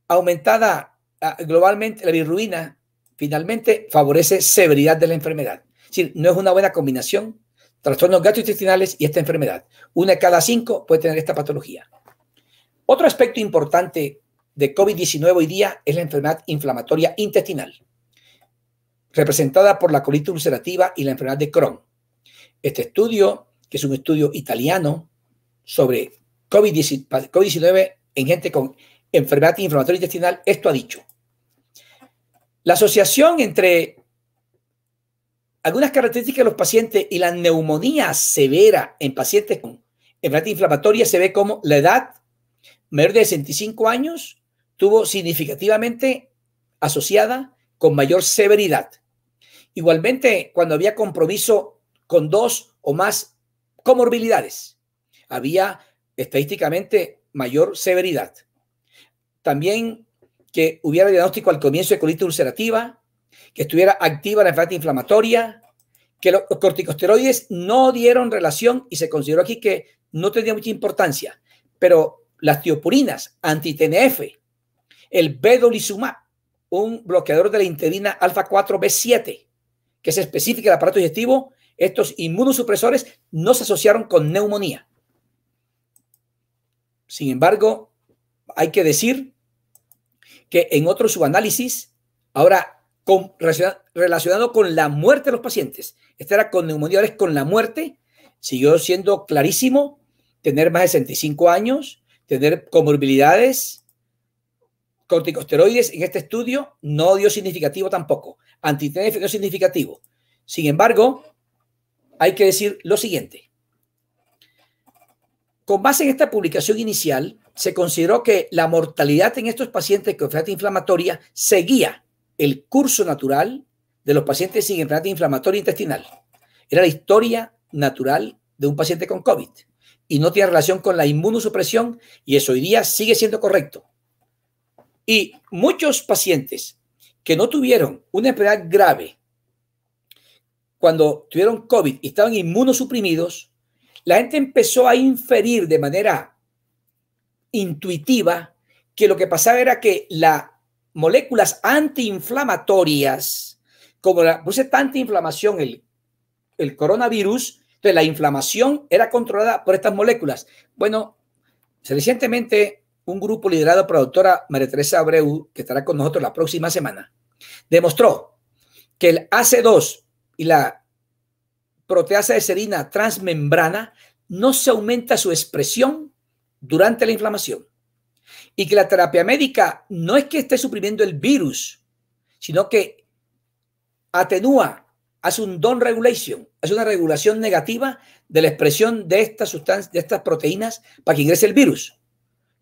aumentada ah, globalmente la bilirrubina, finalmente favorece severidad de la enfermedad. Es decir, no es una buena combinación trastornos gastrointestinales y esta enfermedad. Una de cada cinco puede tener esta patología. Otro aspecto importante de COVID-19 hoy día es la enfermedad inflamatoria intestinal, representada por la colitis ulcerativa y la enfermedad de Crohn. Este estudio, que es un estudio italiano sobre COVID-19 en gente con enfermedad inflamatoria intestinal, esto ha dicho. La asociación entre algunas características de los pacientes y la neumonía severa en pacientes con enfermedad inflamatoria se ve como la edad mayor de 65 años tuvo significativamente asociada con mayor severidad. Igualmente, cuando había compromiso con dos o más comorbilidades, había estadísticamente mayor severidad. También que hubiera diagnóstico al comienzo de colitis ulcerativa, que estuviera activa la enfermedad inflamatoria, que los corticosteroides no dieron relación y se consideró aquí que no tenía mucha importancia, pero las tiopurinas, anti-TNF, el vedolizumab, un bloqueador de la interina alfa 4B7, que es específica del aparato digestivo, estos inmunosupresores no se asociaron con neumonía. Sin embargo, hay que decir que en otro subanálisis, ahora relacionado con la muerte de los pacientes. Esta era con neumonía, con la muerte. Siguió siendo clarísimo tener más de 65 años, tener comorbilidades, corticosteroides en este estudio no dio significativo tampoco. Antitnf no significativo. Sin embargo, hay que decir lo siguiente. Con base en esta publicación inicial, se consideró que la mortalidad en estos pacientes con enfermedad inflamatoria seguía el curso natural de los pacientes sin enfermedad inflamatoria intestinal. Era la historia natural de un paciente con COVID y no tiene relación con la inmunosupresión y eso hoy día sigue siendo correcto. Y muchos pacientes que no tuvieron una enfermedad grave cuando tuvieron COVID y estaban inmunosuprimidos, la gente empezó a inferir de manera intuitiva que lo que pasaba era que la moléculas antiinflamatorias, como la, puse tanta inflamación el, el coronavirus, entonces la inflamación era controlada por estas moléculas. Bueno, recientemente un grupo liderado por la doctora María Teresa Abreu, que estará con nosotros la próxima semana, demostró que el AC2 y la proteasa de serina transmembrana no se aumenta su expresión durante la inflamación. Y que la terapia médica no es que esté suprimiendo el virus, sino que atenúa, hace un don regulation, hace una regulación negativa de la expresión de estas sustancias, de estas proteínas para que ingrese el virus.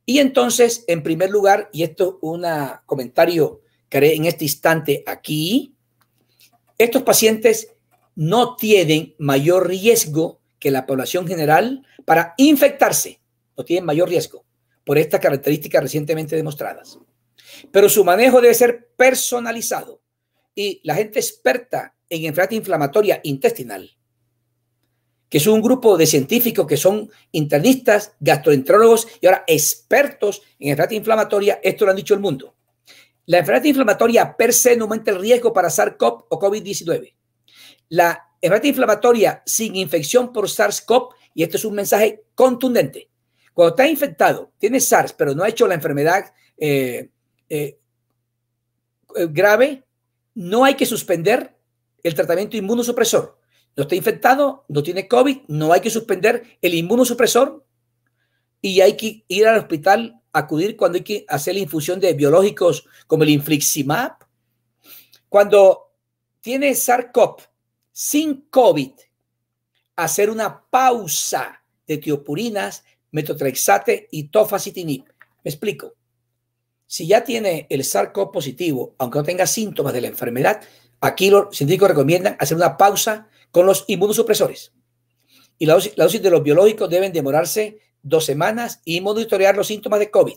Y entonces, en primer lugar, y esto es un comentario que haré en este instante aquí, estos pacientes no tienen mayor riesgo que la población general para infectarse, no tienen mayor riesgo por estas características recientemente demostradas. Pero su manejo debe ser personalizado y la gente experta en enfermedad inflamatoria intestinal, que es un grupo de científicos que son internistas, gastroenterólogos y ahora expertos en enfermedad inflamatoria, esto lo han dicho el mundo. La enfermedad inflamatoria per se no aumenta el riesgo para SARS-CoV o COVID-19. La enfermedad inflamatoria sin infección por SARS-CoV, y este es un mensaje contundente, cuando está infectado, tiene SARS, pero no ha hecho la enfermedad eh, eh, eh, grave, no hay que suspender el tratamiento inmunosupresor. No está infectado, no tiene COVID, no hay que suspender el inmunosupresor y hay que ir al hospital, acudir cuando hay que hacer la infusión de biológicos como el infliximab. Cuando tiene SARS-CoV sin COVID, hacer una pausa de tiopurinas metotrexate y tofacitinib. Me explico. Si ya tiene el sarco positivo, aunque no tenga síntomas de la enfermedad, aquí los científicos recomiendan hacer una pausa con los inmunosupresores. Y la dosis, de los biológicos deben demorarse dos semanas y monitorear los síntomas de COVID.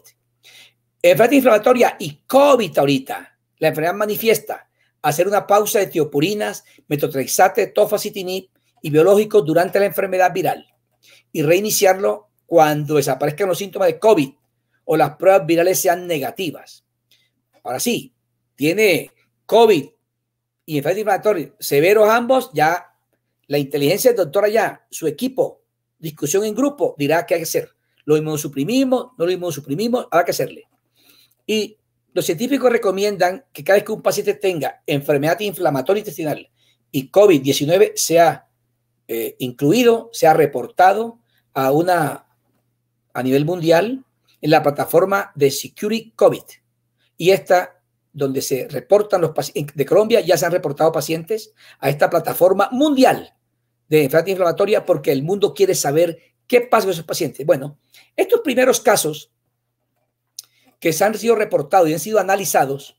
Enfermedad inflamatoria y COVID ahorita, la enfermedad manifiesta, hacer una pausa de tiopurinas, metotrexate, tofacitinib y biológicos durante la enfermedad viral y reiniciarlo cuando desaparezcan los síntomas de COVID o las pruebas virales sean negativas. Ahora sí, tiene COVID y enfermedad inflamatoria severos ambos, ya la inteligencia del doctor allá, su equipo, discusión en grupo, dirá qué hay que hacer. Lo inmunosuprimimos, no lo inmunosuprimimos, habrá que hacerle. Y los científicos recomiendan que cada vez que un paciente tenga enfermedad inflamatoria intestinal y COVID-19 sea eh, incluido, sea reportado a una a nivel mundial en la plataforma de Security COVID. Y esta, donde se reportan los pacientes, de Colombia ya se han reportado pacientes a esta plataforma mundial de enfermedad inflamatoria porque el mundo quiere saber qué pasa con esos pacientes. Bueno, estos primeros casos que se han sido reportados y han sido analizados,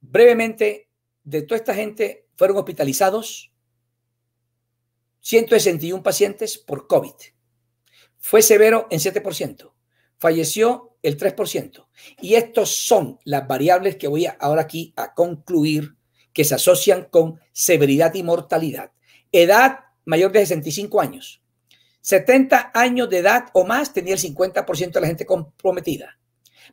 brevemente, de toda esta gente fueron hospitalizados 161 pacientes por COVID. Fue severo en 7%, falleció el 3%. Y estos son las variables que voy ahora aquí a concluir que se asocian con severidad y mortalidad. Edad mayor de 65 años. 70 años de edad o más tenía el 50% de la gente comprometida.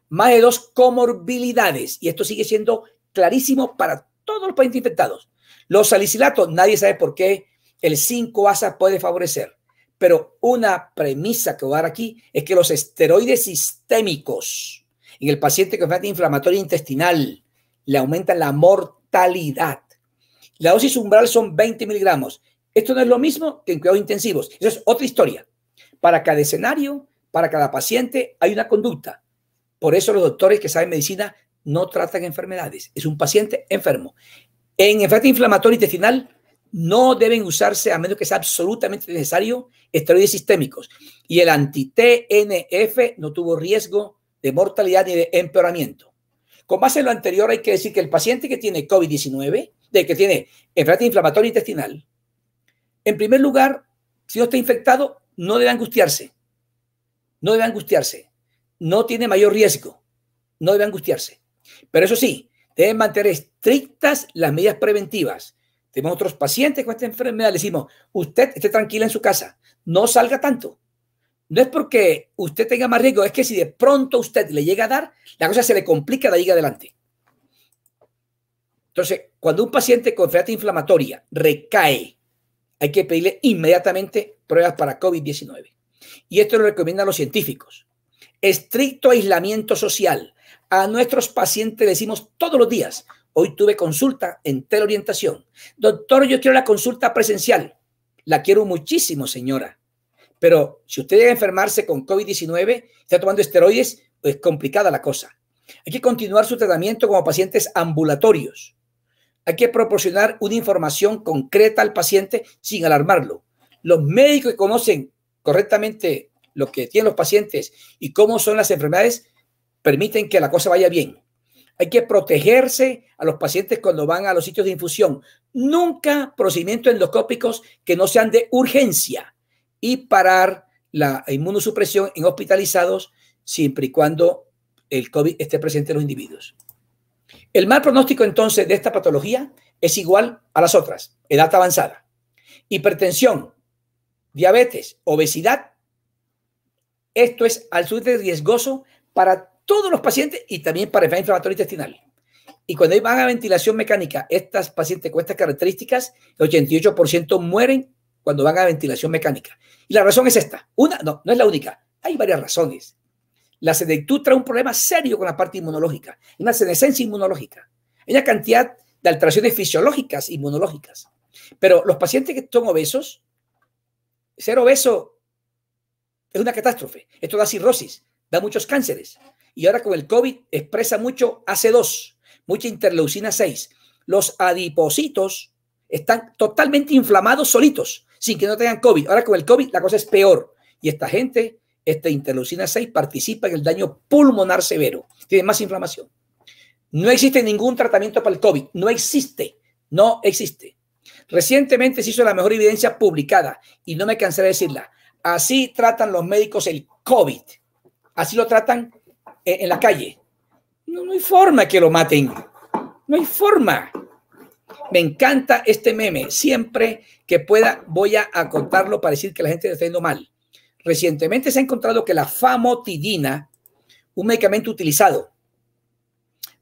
Más de dos comorbilidades. Y esto sigue siendo clarísimo para todos los pacientes infectados. Los salicilatos, nadie sabe por qué el 5-ASA puede favorecer. Pero una premisa que voy a dar aquí es que los esteroides sistémicos en el paciente con enfermedad inflamatoria intestinal le aumentan la mortalidad. La dosis umbral son 20 miligramos. Esto no es lo mismo que en cuidados intensivos. Eso es otra historia. Para cada escenario, para cada paciente, hay una conducta. Por eso los doctores que saben medicina no tratan enfermedades. Es un paciente enfermo. En enfermedad inflamatoria intestinal no deben usarse, a menos que sea absolutamente necesario, esteroides sistémicos. Y el anti-TNF no tuvo riesgo de mortalidad ni de empeoramiento. Con base en lo anterior, hay que decir que el paciente que tiene COVID-19, de que tiene enfermedad inflamatoria intestinal, en primer lugar, si no está infectado, no debe angustiarse. No debe angustiarse. No tiene mayor riesgo. No debe angustiarse. Pero eso sí, deben mantener estrictas las medidas preventivas tenemos otros pacientes con esta enfermedad, le decimos, usted esté tranquila en su casa, no salga tanto. No es porque usted tenga más riesgo, es que si de pronto usted le llega a dar, la cosa se le complica de ahí adelante. Entonces, cuando un paciente con enfermedad inflamatoria recae, hay que pedirle inmediatamente pruebas para COVID-19. Y esto lo recomiendan los científicos. Estricto aislamiento social. A nuestros pacientes le decimos todos los días, Hoy tuve consulta en teleorientación. Doctor, yo quiero la consulta presencial. La quiero muchísimo, señora. Pero si usted llega a enfermarse con COVID-19, está tomando esteroides, es complicada la cosa. Hay que continuar su tratamiento como pacientes ambulatorios. Hay que proporcionar una información concreta al paciente sin alarmarlo. Los médicos que conocen correctamente lo que tienen los pacientes y cómo son las enfermedades permiten que la cosa vaya bien. Hay que protegerse a los pacientes cuando van a los sitios de infusión. Nunca procedimientos endoscópicos que no sean de urgencia y parar la inmunosupresión en hospitalizados siempre y cuando el COVID esté presente en los individuos. El mal pronóstico entonces de esta patología es igual a las otras, edad avanzada, hipertensión, diabetes, obesidad. Esto es altamente riesgoso para todos los pacientes y también para enfermedad inflamatoria intestinal. Y cuando van a ventilación mecánica, estas pacientes con estas características, el 88% mueren cuando van a ventilación mecánica. Y la razón es esta. Una, no, no es la única. Hay varias razones. La senectud trae un problema serio con la parte inmunológica, una senescencia inmunológica, hay una cantidad de alteraciones fisiológicas inmunológicas. Pero los pacientes que son obesos, ser obeso es una catástrofe. Esto da cirrosis, da muchos cánceres y ahora con el COVID expresa mucho AC2, mucha interleucina 6. Los adipocitos están totalmente inflamados solitos, sin que no tengan COVID. Ahora con el COVID la cosa es peor. Y esta gente, esta interleucina 6, participa en el daño pulmonar severo. Tiene más inflamación. No existe ningún tratamiento para el COVID. No existe. No existe. Recientemente se hizo la mejor evidencia publicada y no me cansé de decirla. Así tratan los médicos el COVID. Así lo tratan en la calle. No, hay forma que lo maten. No hay forma. Me encanta este meme. Siempre que pueda voy a contarlo para decir que la gente está yendo mal. Recientemente se ha encontrado que la famotidina, un medicamento utilizado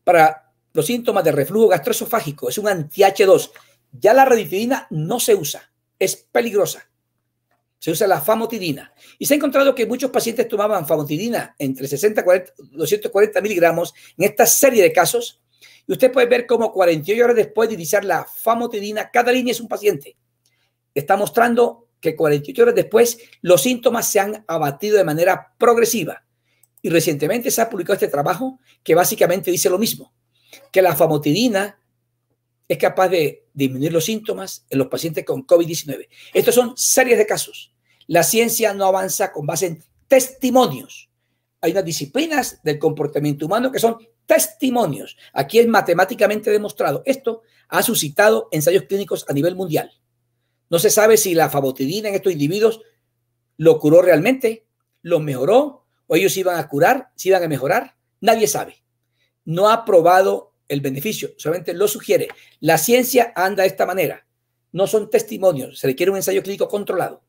para los síntomas de reflujo gastroesofágico, es un anti-H2. Ya la ranitidina no se usa. Es peligrosa se usa la famotidina. Y se ha encontrado que muchos pacientes tomaban famotidina entre 60 y 240 miligramos en esta serie de casos. Y usted puede ver cómo 48 horas después de iniciar la famotidina, cada línea es un paciente. Está mostrando que 48 horas después los síntomas se han abatido de manera progresiva. Y recientemente se ha publicado este trabajo que básicamente dice lo mismo, que la famotidina es capaz de disminuir los síntomas en los pacientes con COVID-19. Estos son series de casos. La ciencia no avanza con base en testimonios. Hay unas disciplinas del comportamiento humano que son testimonios. Aquí es matemáticamente demostrado. Esto ha suscitado ensayos clínicos a nivel mundial. No se sabe si la favotidina en estos individuos lo curó realmente, lo mejoró, o ellos iban a curar, si iban a mejorar. Nadie sabe. No ha probado el beneficio, solamente lo sugiere. La ciencia anda de esta manera. No son testimonios, se requiere un ensayo clínico controlado.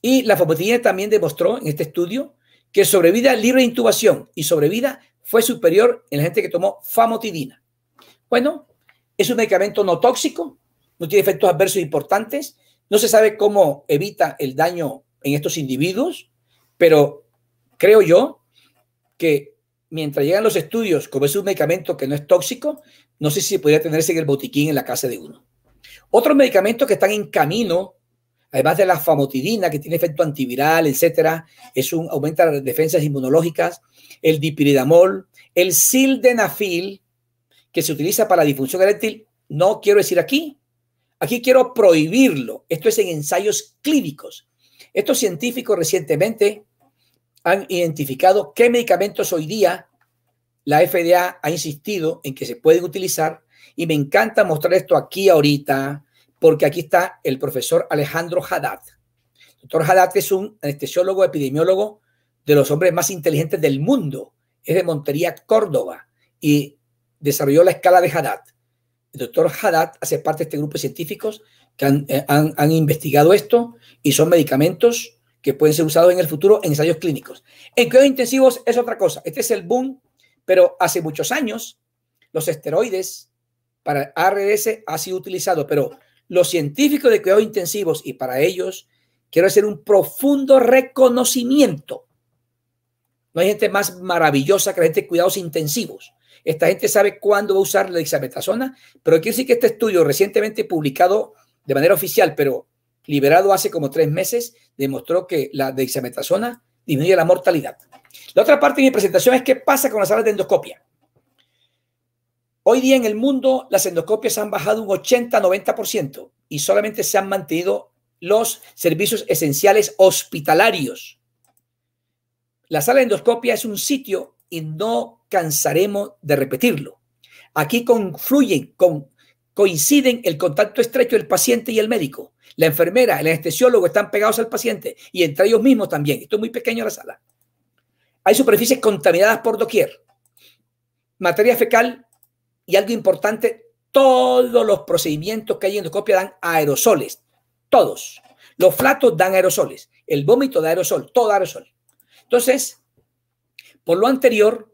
Y la famotidina también demostró en este estudio que sobrevida libre de intubación y sobrevida fue superior en la gente que tomó famotidina. Bueno, es un medicamento no tóxico, no tiene efectos adversos importantes, no se sabe cómo evita el daño en estos individuos, pero creo yo que mientras llegan los estudios, como es un medicamento que no es tóxico, no sé si podría tenerse en el botiquín en la casa de uno. Otros medicamentos que están en camino además de la famotidina que tiene efecto antiviral, etcétera, es un, aumenta las defensas inmunológicas, el dipiridamol, el sildenafil, que se utiliza para la disfunción eréctil, no quiero decir aquí, aquí quiero prohibirlo. Esto es en ensayos clínicos. Estos científicos recientemente han identificado qué medicamentos hoy día la FDA ha insistido en que se pueden utilizar y me encanta mostrar esto aquí ahorita porque aquí está el profesor Alejandro Haddad. El doctor Haddad es un anestesiólogo, epidemiólogo de los hombres más inteligentes del mundo. Es de Montería, Córdoba, y desarrolló la escala de Haddad. El doctor Haddad hace parte de este grupo de científicos que han, eh, investigado esto y son medicamentos que pueden ser usados en el futuro en ensayos clínicos. En cuidados intensivos es otra cosa. Este es el boom, pero hace muchos años los esteroides para ARS ha sido utilizado, pero los científicos de cuidados intensivos y para ellos quiero hacer un profundo reconocimiento. No hay gente más maravillosa que la gente de cuidados intensivos. Esta gente sabe cuándo va a usar la dexametasona, pero quiero decir que este estudio recientemente publicado de manera oficial, pero liberado hace como tres meses, demostró que la dexametasona disminuye la mortalidad. La otra parte de mi presentación es qué pasa con las salas de endoscopia. Hoy día en el mundo las endoscopias han bajado un 80-90% y solamente se han mantenido los servicios esenciales hospitalarios. La sala de endoscopia es un sitio y no cansaremos de repetirlo. Aquí confluyen, coinciden el contacto estrecho del paciente y el médico. La enfermera, el anestesiólogo están pegados al paciente y entre ellos mismos también. Esto es muy pequeño la sala. Hay superficies contaminadas por doquier. Materia fecal y algo importante, todos los procedimientos que hay en endoscopia dan aerosoles, todos. Los flatos dan aerosoles, el vómito da aerosol, todo aerosol. Entonces, por lo anterior,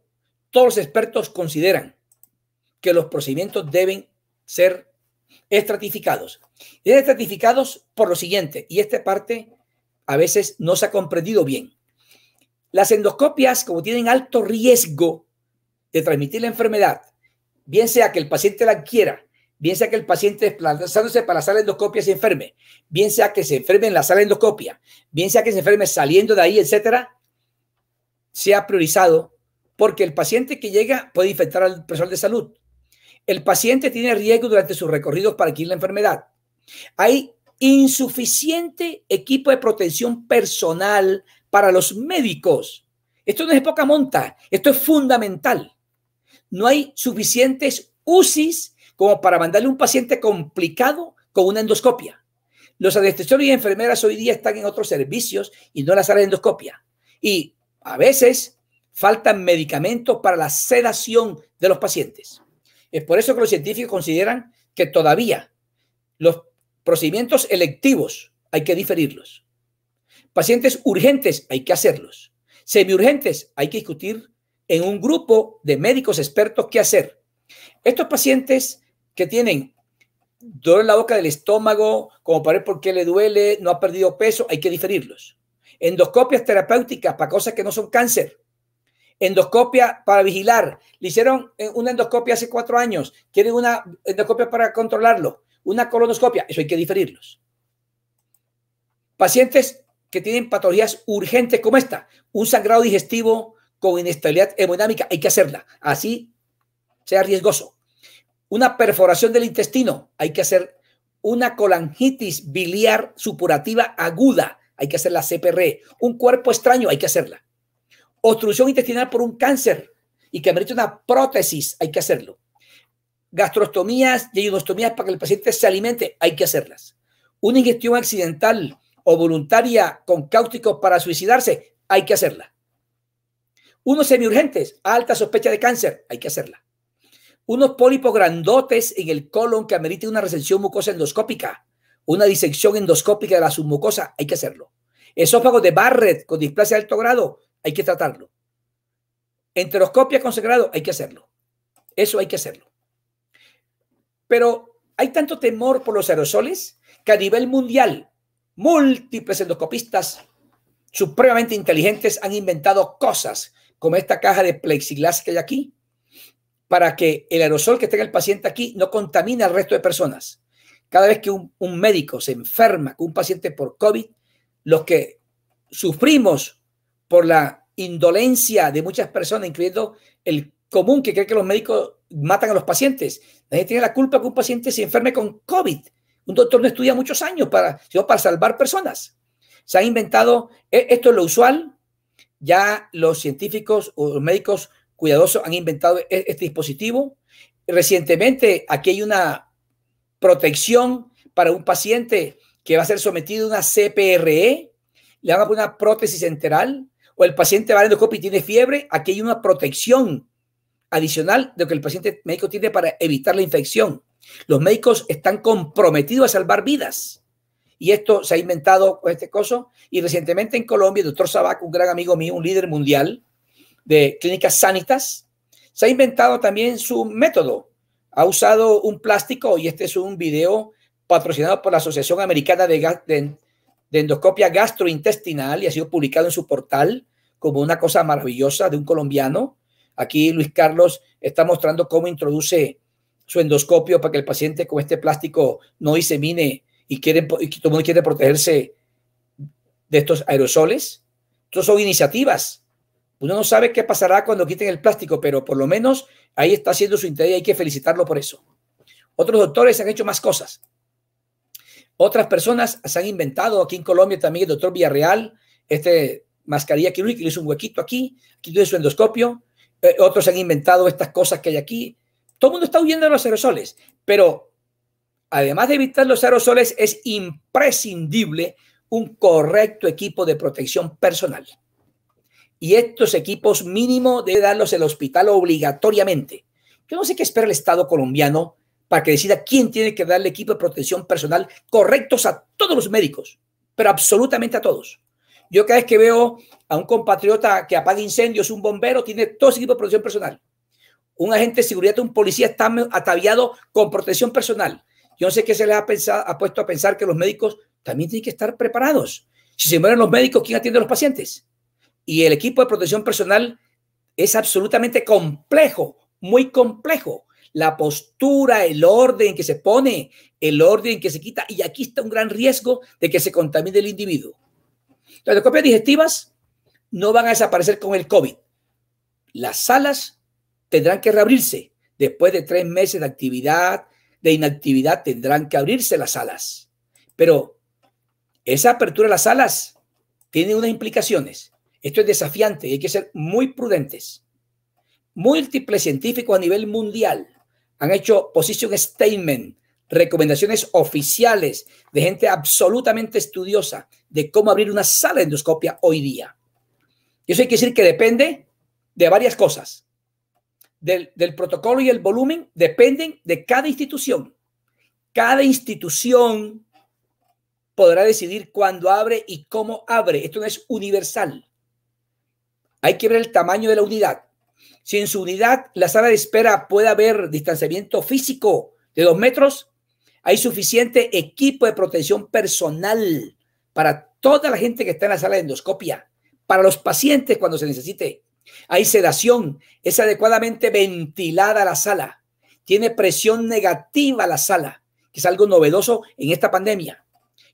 todos los expertos consideran que los procedimientos deben ser estratificados. Y estratificados por lo siguiente, y esta parte a veces no se ha comprendido bien. Las endoscopias, como tienen alto riesgo de transmitir la enfermedad bien sea que el paciente la quiera, bien sea que el paciente desplazándose para la sala de endoscopia se enferme, bien sea que se enferme en la sala de endoscopia, bien sea que se enferme saliendo de ahí, etcétera, sea priorizado porque el paciente que llega puede infectar al personal de salud. El paciente tiene riesgo durante sus recorridos para adquirir la enfermedad. Hay insuficiente equipo de protección personal para los médicos. Esto no es poca monta, esto es fundamental no hay suficientes UCIs como para mandarle un paciente complicado con una endoscopia. Los anestesiólogos y enfermeras hoy día están en otros servicios y no en la sala de endoscopia. Y a veces faltan medicamentos para la sedación de los pacientes. Es por eso que los científicos consideran que todavía los procedimientos electivos hay que diferirlos. Pacientes urgentes hay que hacerlos. Semiurgentes hay que discutir en un grupo de médicos expertos qué hacer. Estos pacientes que tienen dolor en la boca del estómago, como para ver por qué le duele, no ha perdido peso, hay que diferirlos. Endoscopias terapéuticas para cosas que no son cáncer. Endoscopia para vigilar. Le hicieron eh, una endoscopia hace cuatro años. Quieren una endoscopia para controlarlo. Una colonoscopia. Eso hay que diferirlos. Pacientes que tienen patologías urgentes como esta. Un sangrado digestivo con inestabilidad hemodinámica, hay que hacerla, así sea riesgoso. Una perforación del intestino, hay que hacer una colangitis biliar supurativa aguda, hay que hacer la CPR. Un cuerpo extraño, hay que hacerla. Obstrucción intestinal por un cáncer y que merece una prótesis, hay que hacerlo. Gastrostomías y ayunostomías para que el paciente se alimente, hay que hacerlas. Una ingestión accidental o voluntaria con cáusticos para suicidarse, hay que hacerla. Unos semiurgentes, alta sospecha de cáncer, hay que hacerla. Unos pólipos grandotes en el colon que ameriten una recepción mucosa endoscópica, una disección endoscópica de la submucosa, hay que hacerlo. Esófago de Barrett con displasia de alto grado, hay que tratarlo. Enteroscopia con hay que hacerlo. Eso hay que hacerlo. Pero hay tanto temor por los aerosoles que a nivel mundial, múltiples endoscopistas supremamente inteligentes han inventado cosas como esta caja de plexiglas que hay aquí, para que el aerosol que tenga el paciente aquí no contamine al resto de personas. Cada vez que un, médico se enferma con un paciente por COVID, los que sufrimos por la indolencia de muchas personas, incluyendo el común que cree que los médicos matan a los pacientes. Nadie tiene la culpa que un paciente se enferme con COVID. Un doctor no estudia muchos años para, para salvar personas. Se ha inventado, e, esto es lo usual, ya los científicos o los médicos cuidadosos han inventado e-, este dispositivo. Recientemente aquí hay una protección para un paciente que va a ser sometido a una CPRE, le van a poner una prótesis enteral, o el paciente va al endoscopio y tiene fiebre, aquí hay una protección adicional de lo que el paciente médico tiene para evitar la infección. Los médicos están comprometidos a salvar vidas. Y esto se ha inventado con este coso. Y recientemente en Colombia, el doctor Sabac, un gran amigo mío, un líder mundial de clínicas sanitas, se ha inventado también su método. Ha usado un plástico y este es un video patrocinado por la Asociación Americana de, Endoscopia Gastrointestinal y ha sido publicado en su portal como una cosa maravillosa de un colombiano. Aquí Luis Carlos está mostrando cómo introduce su endoscopio para que el paciente con este plástico no disemine y, quieren, todo el mundo quiere protegerse de estos aerosoles. Estos son iniciativas. Uno no sabe qué pasará cuando quiten el plástico, pero por lo menos ahí está haciendo su interés y hay que felicitarlo por eso. Otros doctores han hecho más cosas. Otras personas se han inventado. Aquí en Colombia también el doctor Villarreal, este mascarilla quirúrgica, le hizo un huequito aquí, aquí tiene su endoscopio. Eh, otros han inventado estas cosas que hay aquí. Todo el mundo está huyendo de los aerosoles, pero Además de evitar los aerosoles, es imprescindible un correcto equipo de protección personal. Y estos equipos mínimo debe darlos el hospital obligatoriamente. Yo no sé qué espera el Estado colombiano para que decida quién tiene que darle equipo de protección personal correctos a todos los médicos, pero absolutamente a todos. Yo cada vez que veo a un compatriota que apaga incendios, un bombero, tiene todo ese equipo de protección personal. Un agente de seguridad, un policía está ataviado con protección personal. Yo no sé qué se les ha, pensado, ha puesto a pensar que los médicos también tienen que estar preparados. Si se mueren los médicos, ¿quién atiende a los pacientes? Y el equipo de protección personal es absolutamente complejo, muy complejo. La postura, el orden que se pone, el orden que se quita. Y aquí está un gran riesgo de que se contamine el individuo. las copias digestivas no van a desaparecer con el COVID. Las salas tendrán que reabrirse después de tres meses de actividad, de inactividad tendrán que abrirse las alas. Pero esa apertura de las alas tiene unas implicaciones. Esto es desafiante y hay que ser muy prudentes. Múltiples científicos a nivel mundial han hecho position statement, recomendaciones oficiales de gente absolutamente estudiosa de cómo abrir una sala de endoscopia hoy día. Eso hay que decir que depende de varias cosas del, protocolo y el volumen dependen de cada institución. Cada institución podrá decidir cuándo abre y cómo abre. Esto no es universal. Hay que ver el tamaño de la unidad. Si en su unidad la sala de espera puede haber distanciamiento físico de dos metros, hay suficiente equipo de protección personal para toda la gente que está en la sala de endoscopia, para los pacientes cuando se necesite. Hay sedación, es adecuadamente ventilada la sala, tiene presión negativa la sala, que es algo novedoso en esta pandemia.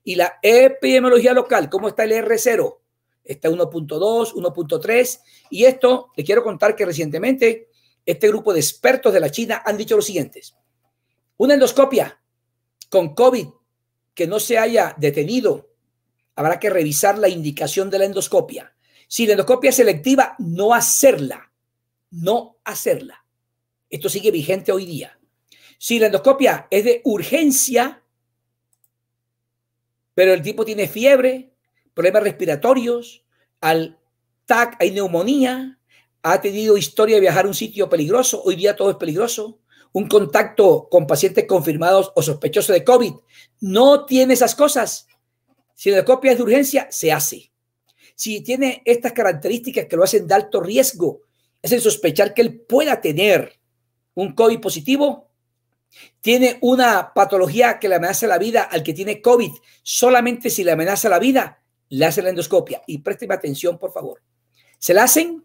Y la epidemiología local, ¿cómo está el R0? Está 1.2, 1.3. Y esto, le quiero contar que recientemente este grupo de expertos de la China han dicho lo siguientes. Una endoscopia con COVID que no se haya detenido, habrá que revisar la indicación de la endoscopia si la endoscopia selectiva, no hacerla. No hacerla. Esto sigue vigente hoy día. Si la endoscopia es de urgencia, pero el tipo tiene fiebre, problemas respiratorios, al TAC hay neumonía, ha tenido historia de viajar a un sitio peligroso, hoy día todo es peligroso, un contacto con pacientes confirmados o sospechosos de COVID, no tiene esas cosas. Si la endoscopia es de urgencia, se hace si tiene estas características que lo hacen de alto riesgo, es el sospechar que él pueda tener un COVID positivo, tiene una patología que le amenaza la vida al que tiene COVID, solamente si le amenaza la vida, le hace la endoscopia. Y présteme atención, por favor. Se la hacen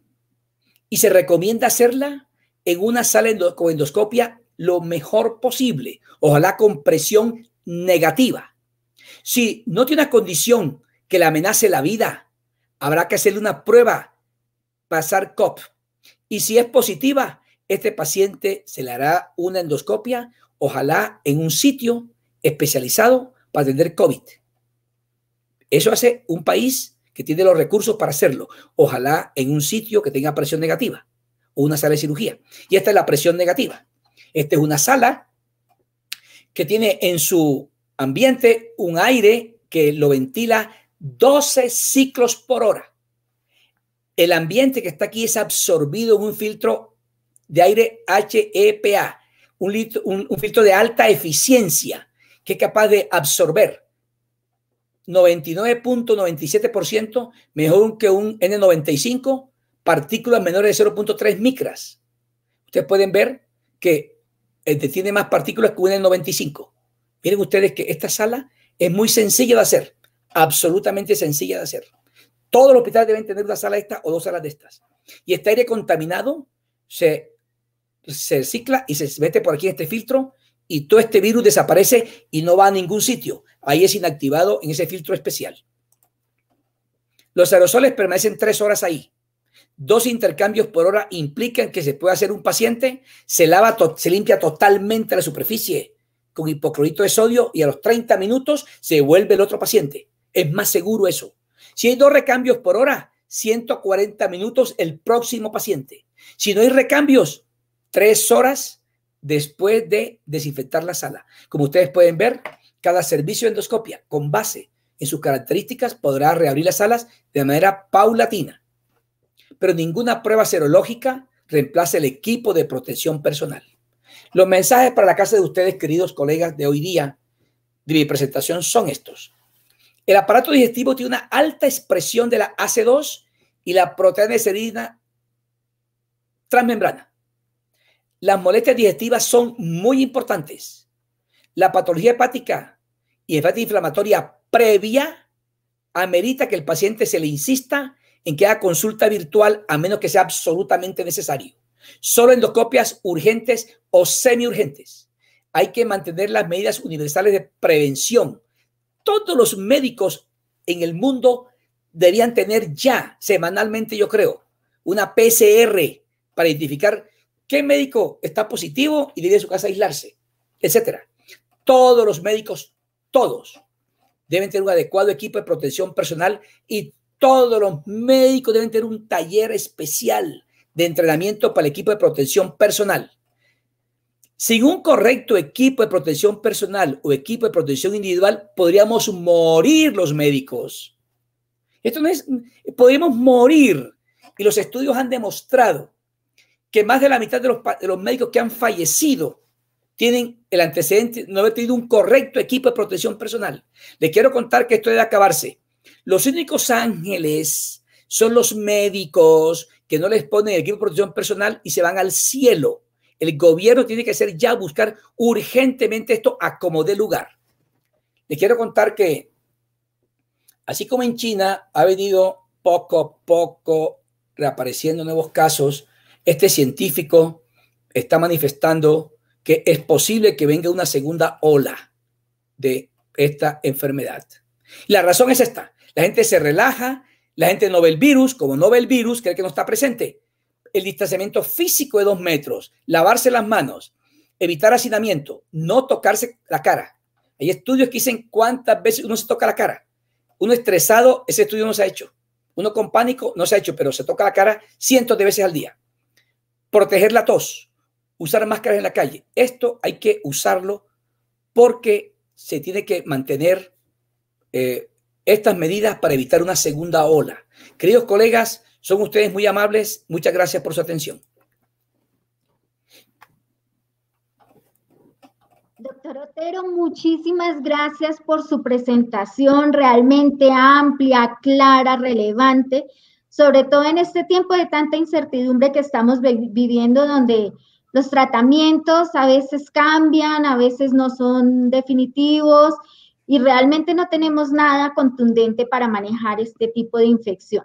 y se recomienda hacerla en una sala con endoscopia lo mejor posible, ojalá con presión negativa. Si no tiene una condición que le amenace la vida, Habrá que hacerle una prueba, pasar COP. Y si es positiva, este paciente se le hará una endoscopia, ojalá en un sitio especializado para atender COVID. Eso hace un país que tiene los recursos para hacerlo. Ojalá en un sitio que tenga presión negativa o una sala de cirugía. Y esta es la presión negativa. Esta es una sala que tiene en su ambiente un aire que lo ventila 12 ciclos por hora. El ambiente que está aquí es absorbido en un filtro de aire HEPA, un, filtro de alta eficiencia que es capaz de absorber 99.97%, mejor que un N95, partículas menores de 0.3 micras. Ustedes pueden ver que tiene eh, más partículas que un N95. Miren ustedes que esta sala es muy sencilla de hacer absolutamente sencilla de hacer. Todos los hospitales deben tener una sala de estas o dos salas de estas. Y este aire contaminado se, se recicla y se mete por aquí en este filtro y todo este virus desaparece y no va a ningún sitio. Ahí es inactivado en ese filtro especial. Los aerosoles permanecen tres horas ahí. Dos intercambios por hora implican que se puede hacer un paciente, se lava, se limpia totalmente la superficie con hipoclorito de sodio y a los 30 minutos se vuelve el otro paciente. Es más seguro eso. Si hay dos recambios por hora, 140 minutos el próximo paciente. Si no hay recambios, tres horas después de desinfectar la sala. Como ustedes pueden ver, cada servicio de endoscopia, con base en sus características, podrá reabrir las salas de manera paulatina. Pero ninguna prueba serológica reemplaza el equipo de protección personal. Los mensajes para la casa de ustedes, queridos colegas de hoy día, de mi presentación, son estos. El aparato digestivo tiene una alta expresión de la AC2 y la proteína serina transmembrana. Las molestias digestivas son muy importantes. La patología hepática y hepática inflamatoria previa amerita que el paciente se le insista en que haga consulta virtual a menos que sea absolutamente necesario. Solo endoscopias urgentes o semi urgentes Hay que mantener las medidas universales de prevención todos los médicos en el mundo deberían tener ya semanalmente, yo creo, una PCR para identificar qué médico está positivo y debe su casa aislarse, etcétera. Todos los médicos, todos, deben tener un adecuado equipo de protección personal y todos los médicos deben tener un taller especial de entrenamiento para el equipo de protección personal. Sin un correcto equipo de protección personal o equipo de protección individual, podríamos morir los médicos. Esto no es, podríamos morir. Y los estudios han demostrado que más de la mitad de los, médicos que han fallecido tienen el antecedente no haber tenido un correcto equipo de protección personal. Les quiero contar que esto debe acabarse. Los únicos ángeles son los médicos que no les ponen equipo de protección personal y se van al cielo. El gobierno tiene que ser ya buscar urgentemente esto a como lugar. Les quiero contar que, así como en China ha venido poco a poco reapareciendo nuevos casos, este científico está manifestando que es posible que venga una segunda ola de esta enfermedad. la razón es esta. La gente se relaja, la gente no ve el virus, como no ve el virus, cree que no está presente el distanciamiento físico de dos metros, lavarse las manos, evitar hacinamiento, no tocarse la cara. Hay estudios que dicen cuántas veces uno se toca la cara. Uno estresado, ese estudio no se ha hecho. Uno con pánico no se ha hecho, pero se toca la cara cientos de veces al día. Proteger la tos, usar máscaras en la calle. Esto hay que usarlo porque se tiene que mantener eh, estas medidas para evitar una segunda ola. Queridos colegas, son ustedes muy amables. Muchas gracias por su atención. Doctor Otero, muchísimas gracias por su presentación realmente amplia, clara, relevante, sobre todo en este tiempo de tanta incertidumbre que estamos viviendo donde los tratamientos a veces cambian, a veces no son definitivos y realmente no tenemos nada contundente para manejar este tipo de infección.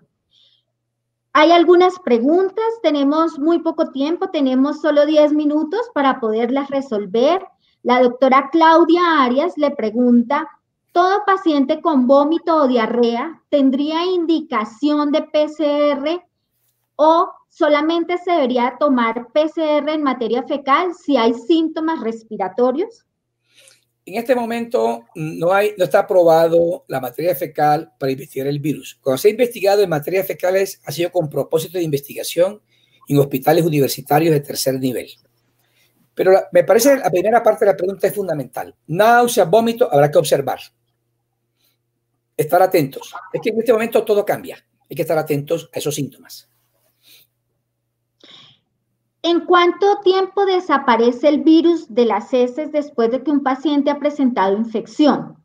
Hay algunas preguntas, tenemos muy poco tiempo, tenemos solo 10 minutos para poderlas resolver. La doctora Claudia Arias le pregunta, ¿todo paciente con vómito o diarrea tendría indicación de PCR o solamente se debería tomar PCR en materia fecal si hay síntomas respiratorios? En este momento no, está aprobado la materia fecal para investigar el virus. Cuando se ha investigado en materia fecales ha sido con propósito de investigación en hospitales universitarios de tercer nivel. Pero me parece la primera parte de la pregunta es fundamental. Náusea, vómito, habrá que observar. Estar atentos. Es que en este momento todo cambia. Hay que estar atentos a esos síntomas. ¿En cuánto tiempo desaparece el virus de las heces después de que un paciente ha presentado infección?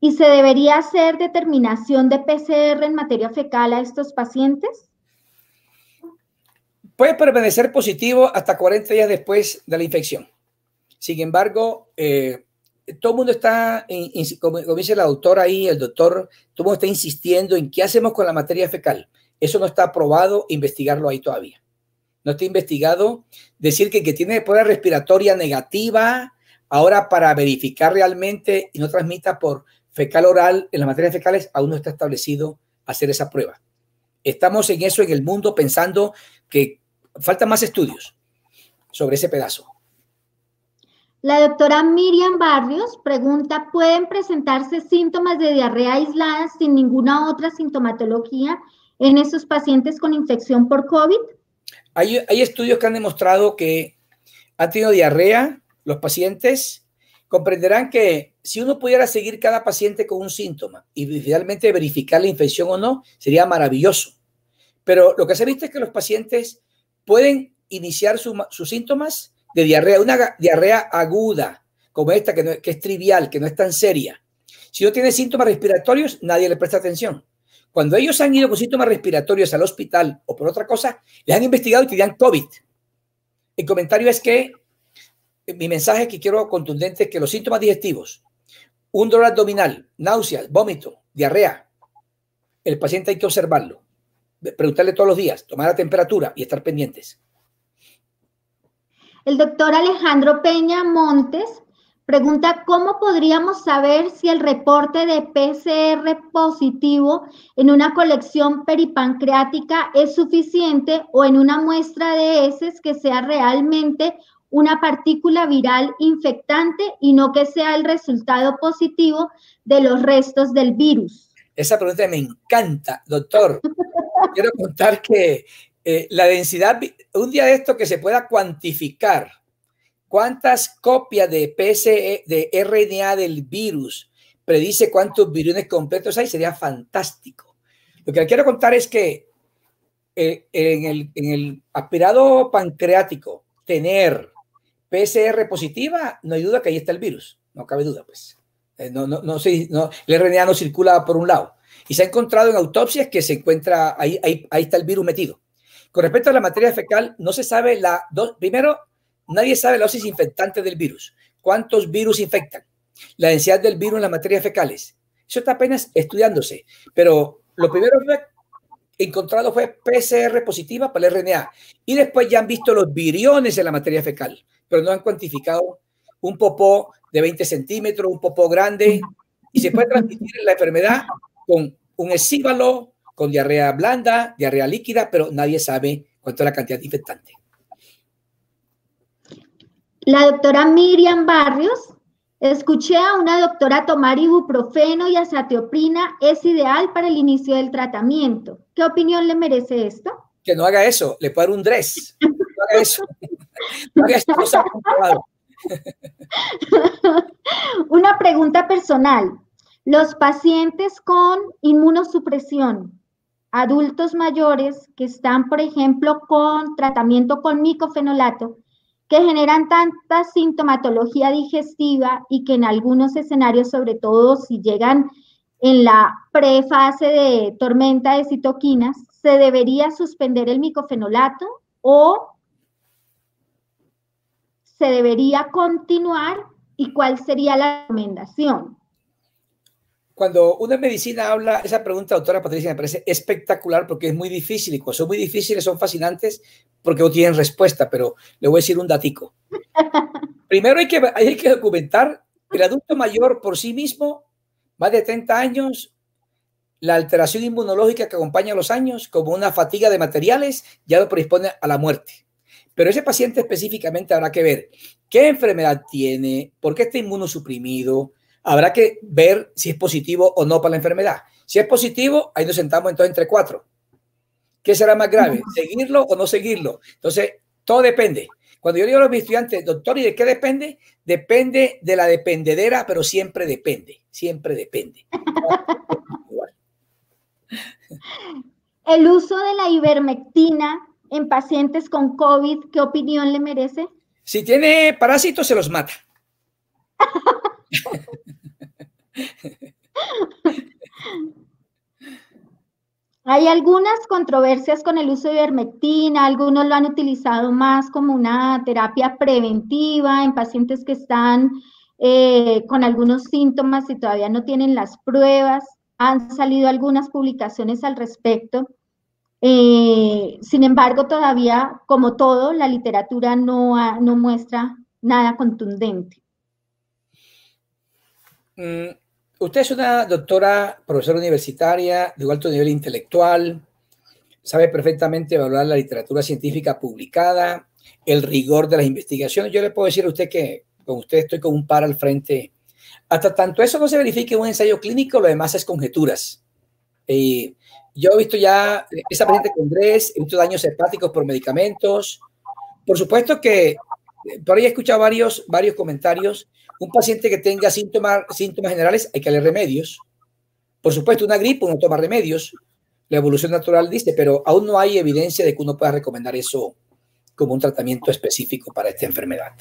¿Y se debería hacer determinación de PCR en materia fecal a estos pacientes? Puede permanecer positivo hasta 40 días después de la infección. Sin embargo, eh, todo el mundo está, como dice la doctora ahí, el doctor, todo el mundo está insistiendo en qué hacemos con la materia fecal. Eso no está aprobado, investigarlo ahí todavía no está investigado, decir que, que tiene prueba respiratoria negativa, ahora para verificar realmente y no transmita por fecal oral en las materias fecales, aún no está establecido hacer esa prueba. Estamos en eso en el mundo pensando que faltan más estudios sobre ese pedazo. La doctora Miriam Barrios pregunta, ¿pueden presentarse síntomas de diarrea aislada sin ninguna otra sintomatología en esos pacientes con infección por COVID? Hay, estudios que han demostrado que han tenido diarrea los pacientes. Comprenderán que si uno pudiera seguir cada paciente con un síntoma y finalmente verificar la infección o no, sería maravilloso. Pero lo que se ha visto es que los pacientes pueden iniciar sus síntomas de diarrea, una diarrea aguda, como esta, que, que, es trivial, que no es tan seria. Si no tiene síntomas respiratorios, nadie le presta atención. Cuando ellos han ido con síntomas respiratorios al hospital o por otra cosa, les han investigado y te dan COVID. El comentario es que eh, mi mensaje que quiero contundente es que los síntomas digestivos, un dolor abdominal, náuseas, vómito, diarrea, el paciente hay que observarlo, preguntarle todos los días, tomar la temperatura y estar pendientes. El doctor Alejandro Peña Montes Pregunta, ¿cómo podríamos saber si el reporte de PCR positivo en una colección peripancreática es suficiente o en una muestra de heces que sea realmente una partícula viral infectante y no que sea el resultado positivo de los restos del virus? Esa pregunta me encanta, doctor. Quiero contar que eh, la densidad, un día de esto que se pueda cuantificar ¿Cuántas copias de PSE, de RNA del virus predice cuántos viriones completos hay? Sería fantástico. Lo que quiero contar es que eh, en, el, aspirado pancreático, tener PCR positiva, no hay duda que ahí está el virus. No cabe duda, pues. Eh, no, no, no, no, el RNA no circula por un lado. Y se ha encontrado en autopsias que se encuentra, ahí, ahí, ahí está el virus metido. Con respecto a la materia fecal, no se sabe la... dos primero, Nadie sabe la dosis infectante del virus. ¿Cuántos virus infectan? La densidad del virus en las materias fecales. Eso está apenas estudiándose. Pero lo primero que encontrado fue PCR positiva para el RNA. Y después ya han visto los viriones en la materia fecal, pero no han cuantificado un popó de 20 centímetros, un popó grande. Y se puede transmitir la enfermedad con un exíbalo, con diarrea blanda, diarrea líquida, pero nadie sabe cuánto es la cantidad infectante. La doctora Miriam Barrios, escuché a una doctora tomar ibuprofeno y azatioprina, es ideal para el inicio del tratamiento. ¿Qué opinión le merece esto? Que no haga eso, le puedo un dress. No haga eso. No haga eso, [laughs] Una pregunta personal. Los pacientes con inmunosupresión, adultos mayores que están, por ejemplo, con tratamiento con micofenolato, que generan tanta sintomatología digestiva y que en algunos escenarios, sobre todo si llegan en la prefase de tormenta de citoquinas, se debería suspender el micofenolato o se debería continuar y cuál sería la recomendación cuando una medicina habla, esa pregunta, doctora Patricia, me parece espectacular porque es muy difícil y cosas muy difíciles son fascinantes porque no tienen respuesta, pero le voy a decir un datico. [laughs] Primero hay que, hay que documentar que el adulto mayor por sí mismo, más de 30 años, la alteración inmunológica que acompaña a los años, como una fatiga de materiales, ya lo predispone a la muerte. Pero ese paciente específicamente habrá que ver qué enfermedad tiene, por qué está inmunosuprimido, Habrá que ver si es positivo o no para la enfermedad. Si es positivo, ahí nos sentamos entonces entre cuatro. ¿Qué será más grave? ¿Seguirlo o no seguirlo? Entonces, todo depende. Cuando yo digo a los estudiantes, doctor, ¿y de qué depende? Depende de la dependedera, pero siempre depende, siempre depende. [laughs] El uso de la ivermectina en pacientes con COVID, ¿qué opinión le merece? Si tiene parásitos, se los mata. [laughs] Hay algunas controversias con el uso de ivermectina, algunos lo han utilizado más como una terapia preventiva en pacientes que están eh, con algunos síntomas y todavía no tienen las pruebas. Han salido algunas publicaciones al respecto. Eh, sin embargo, todavía, como todo, la literatura no, muestra nada contundente. Mm, usted es una doctora, profesora universitaria, de alto nivel intelectual, sabe perfectamente evaluar la literatura científica publicada, el rigor de las investigaciones. Yo le puedo decir a usted que con usted estoy con un par al frente. Hasta tanto eso no se verifique en un ensayo clínico, lo demás es conjeturas. Eh, yo he visto ya esa paciente con DRES, he visto daños hepáticos por medicamentos. Por supuesto que por ahí he escuchado varios, varios comentarios un paciente que tenga síntomas, generales, hay que darle remedios. Por supuesto, una gripe uno toma remedios, la evolución natural dice, pero aún no hay evidencia de que uno pueda recomendar eso como un tratamiento específico para esta enfermedad.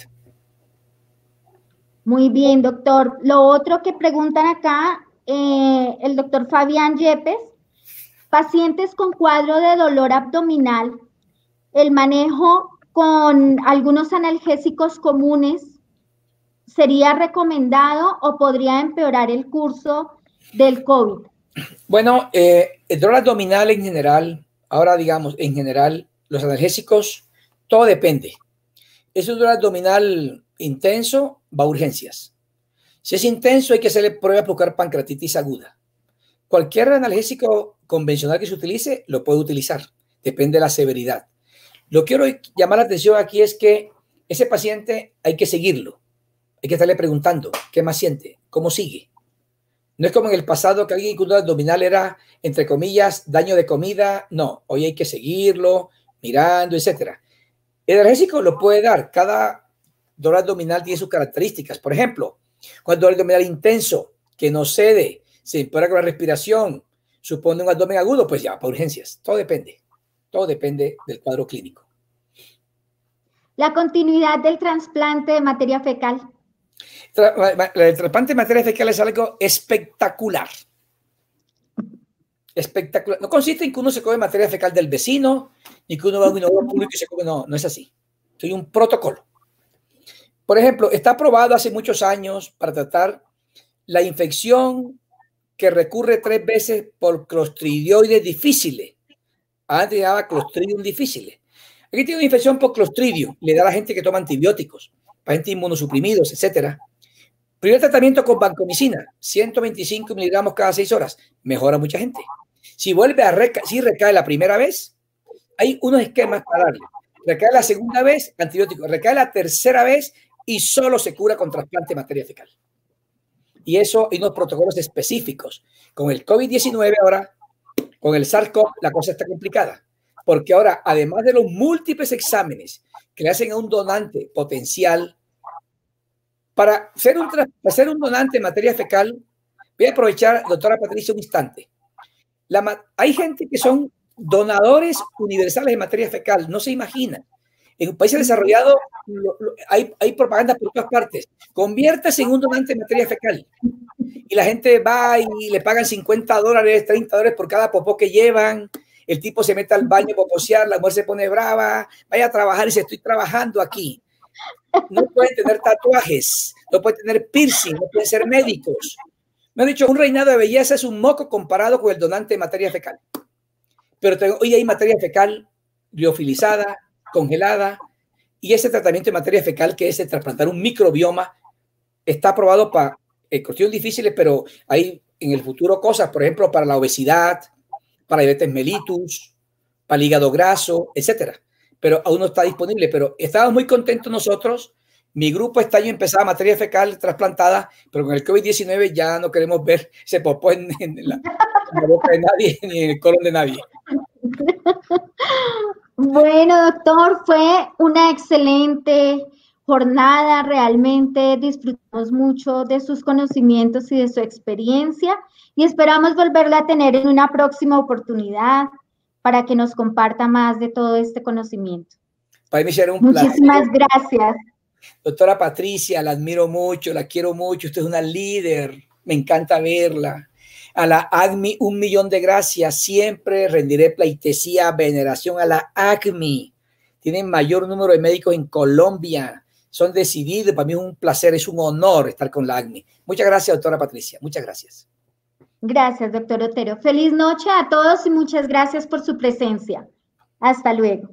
Muy bien, doctor. Lo otro que preguntan acá, eh, el doctor Fabián Yepes, pacientes con cuadro de dolor abdominal, el manejo con algunos analgésicos comunes sería recomendado o podría empeorar el curso del COVID? Bueno, eh, el dolor abdominal en general, ahora digamos en general, los analgésicos, todo depende. Es un dolor abdominal intenso, va a urgencias. Si es intenso, hay que hacerle prueba para buscar pancreatitis aguda. Cualquier analgésico convencional que se utilice, lo puede utilizar. Depende de la severidad. Lo que quiero llamar la atención aquí es que ese paciente hay que seguirlo. Hay que estarle preguntando, ¿qué más siente? ¿Cómo sigue? No es como en el pasado que alguien con dolor abdominal era, entre comillas, daño de comida. No, hoy hay que seguirlo, mirando, etcétera. El analgésico lo puede dar. Cada dolor abdominal tiene sus características. Por ejemplo, cuando el dolor abdominal intenso, que no cede, se impone con la respiración, supone un abdomen agudo, pues ya, para urgencias. Todo depende. Todo depende del cuadro clínico. La continuidad del trasplante de materia fecal. El trasplante de materia fecal es algo espectacular. Espectacular. No consiste en que uno se come materia fecal del vecino, ni que uno va a un inodoro público y se come. No, no es así. Soy un protocolo. Por ejemplo, está aprobado hace muchos años para tratar la infección que recurre tres veces por clostridioides difíciles. Antes llamaba clostridium difíciles. Aquí tiene una infección por clostridio, le da a la gente que toma antibióticos pacientes inmunosuprimidos, etcétera. Primer tratamiento con vancomicina, 125 miligramos cada 6 horas, mejora mucha gente. Si vuelve a recaer, si recae la primera vez, hay unos esquemas para darle. Recae la segunda vez, antibiótico. Recae la tercera vez y solo se cura con trasplante de materia fecal. Y eso, y unos protocolos específicos. Con el COVID-19 ahora, con el SARS-CoV, la cosa está complicada. Porque ahora, además de los múltiples exámenes que le hacen a un donante potencial, para ser un, donante de materia fecal, voy a aprovechar, doctora Patricia, un instante. hay gente que son donadores universales de materia fecal, no se imagina. En un país desarrollado hay, propaganda por todas partes. Conviértase en un donante de materia fecal. Y la gente va y le pagan 50 dólares, 30 dólares por cada popó que llevan. El tipo se mete al baño a poposear, la mujer se pone brava, vaya a trabajar y se estoy trabajando aquí. No pueden tener tatuajes, no pueden tener piercing, no pueden ser médicos. Me han dicho, un reinado de belleza es un moco comparado con el donante de materia fecal. Pero tengo, hoy hay materia fecal biofilizada, congelada, y ese tratamiento de materia fecal, que es el trasplantar un microbioma, está aprobado para eh, cuestiones difíciles, pero hay en el futuro cosas, por ejemplo, para la obesidad, para diabetes mellitus, para el hígado graso, etcétera pero aún no está disponible. Pero estábamos muy contentos nosotros. Mi grupo este año empezaba materia fecal trasplantada, pero con el COVID-19 ya no queremos ver se popó en, la, en boca de nadie [laughs] ni en el colon de nadie. Bueno, doctor, fue una excelente jornada, realmente disfrutamos mucho de sus conocimientos y de su experiencia y esperamos volverla a tener en una próxima oportunidad para que nos comparta más de todo este conocimiento. Para mí un Muchísimas gracias. Doctora Patricia, la admiro mucho, la quiero mucho, usted es una líder, me encanta verla. A la ACMI, un millón de gracias, siempre rendiré pleitesía, veneración a la ACMI. Tienen mayor número de médicos en Colombia, son decididos, para mí es un placer, es un honor estar con la ACMI. Muchas gracias, doctora Patricia, muchas gracias. Gracias, doctor Otero. Feliz noche a todos y muchas gracias por su presencia. Hasta luego.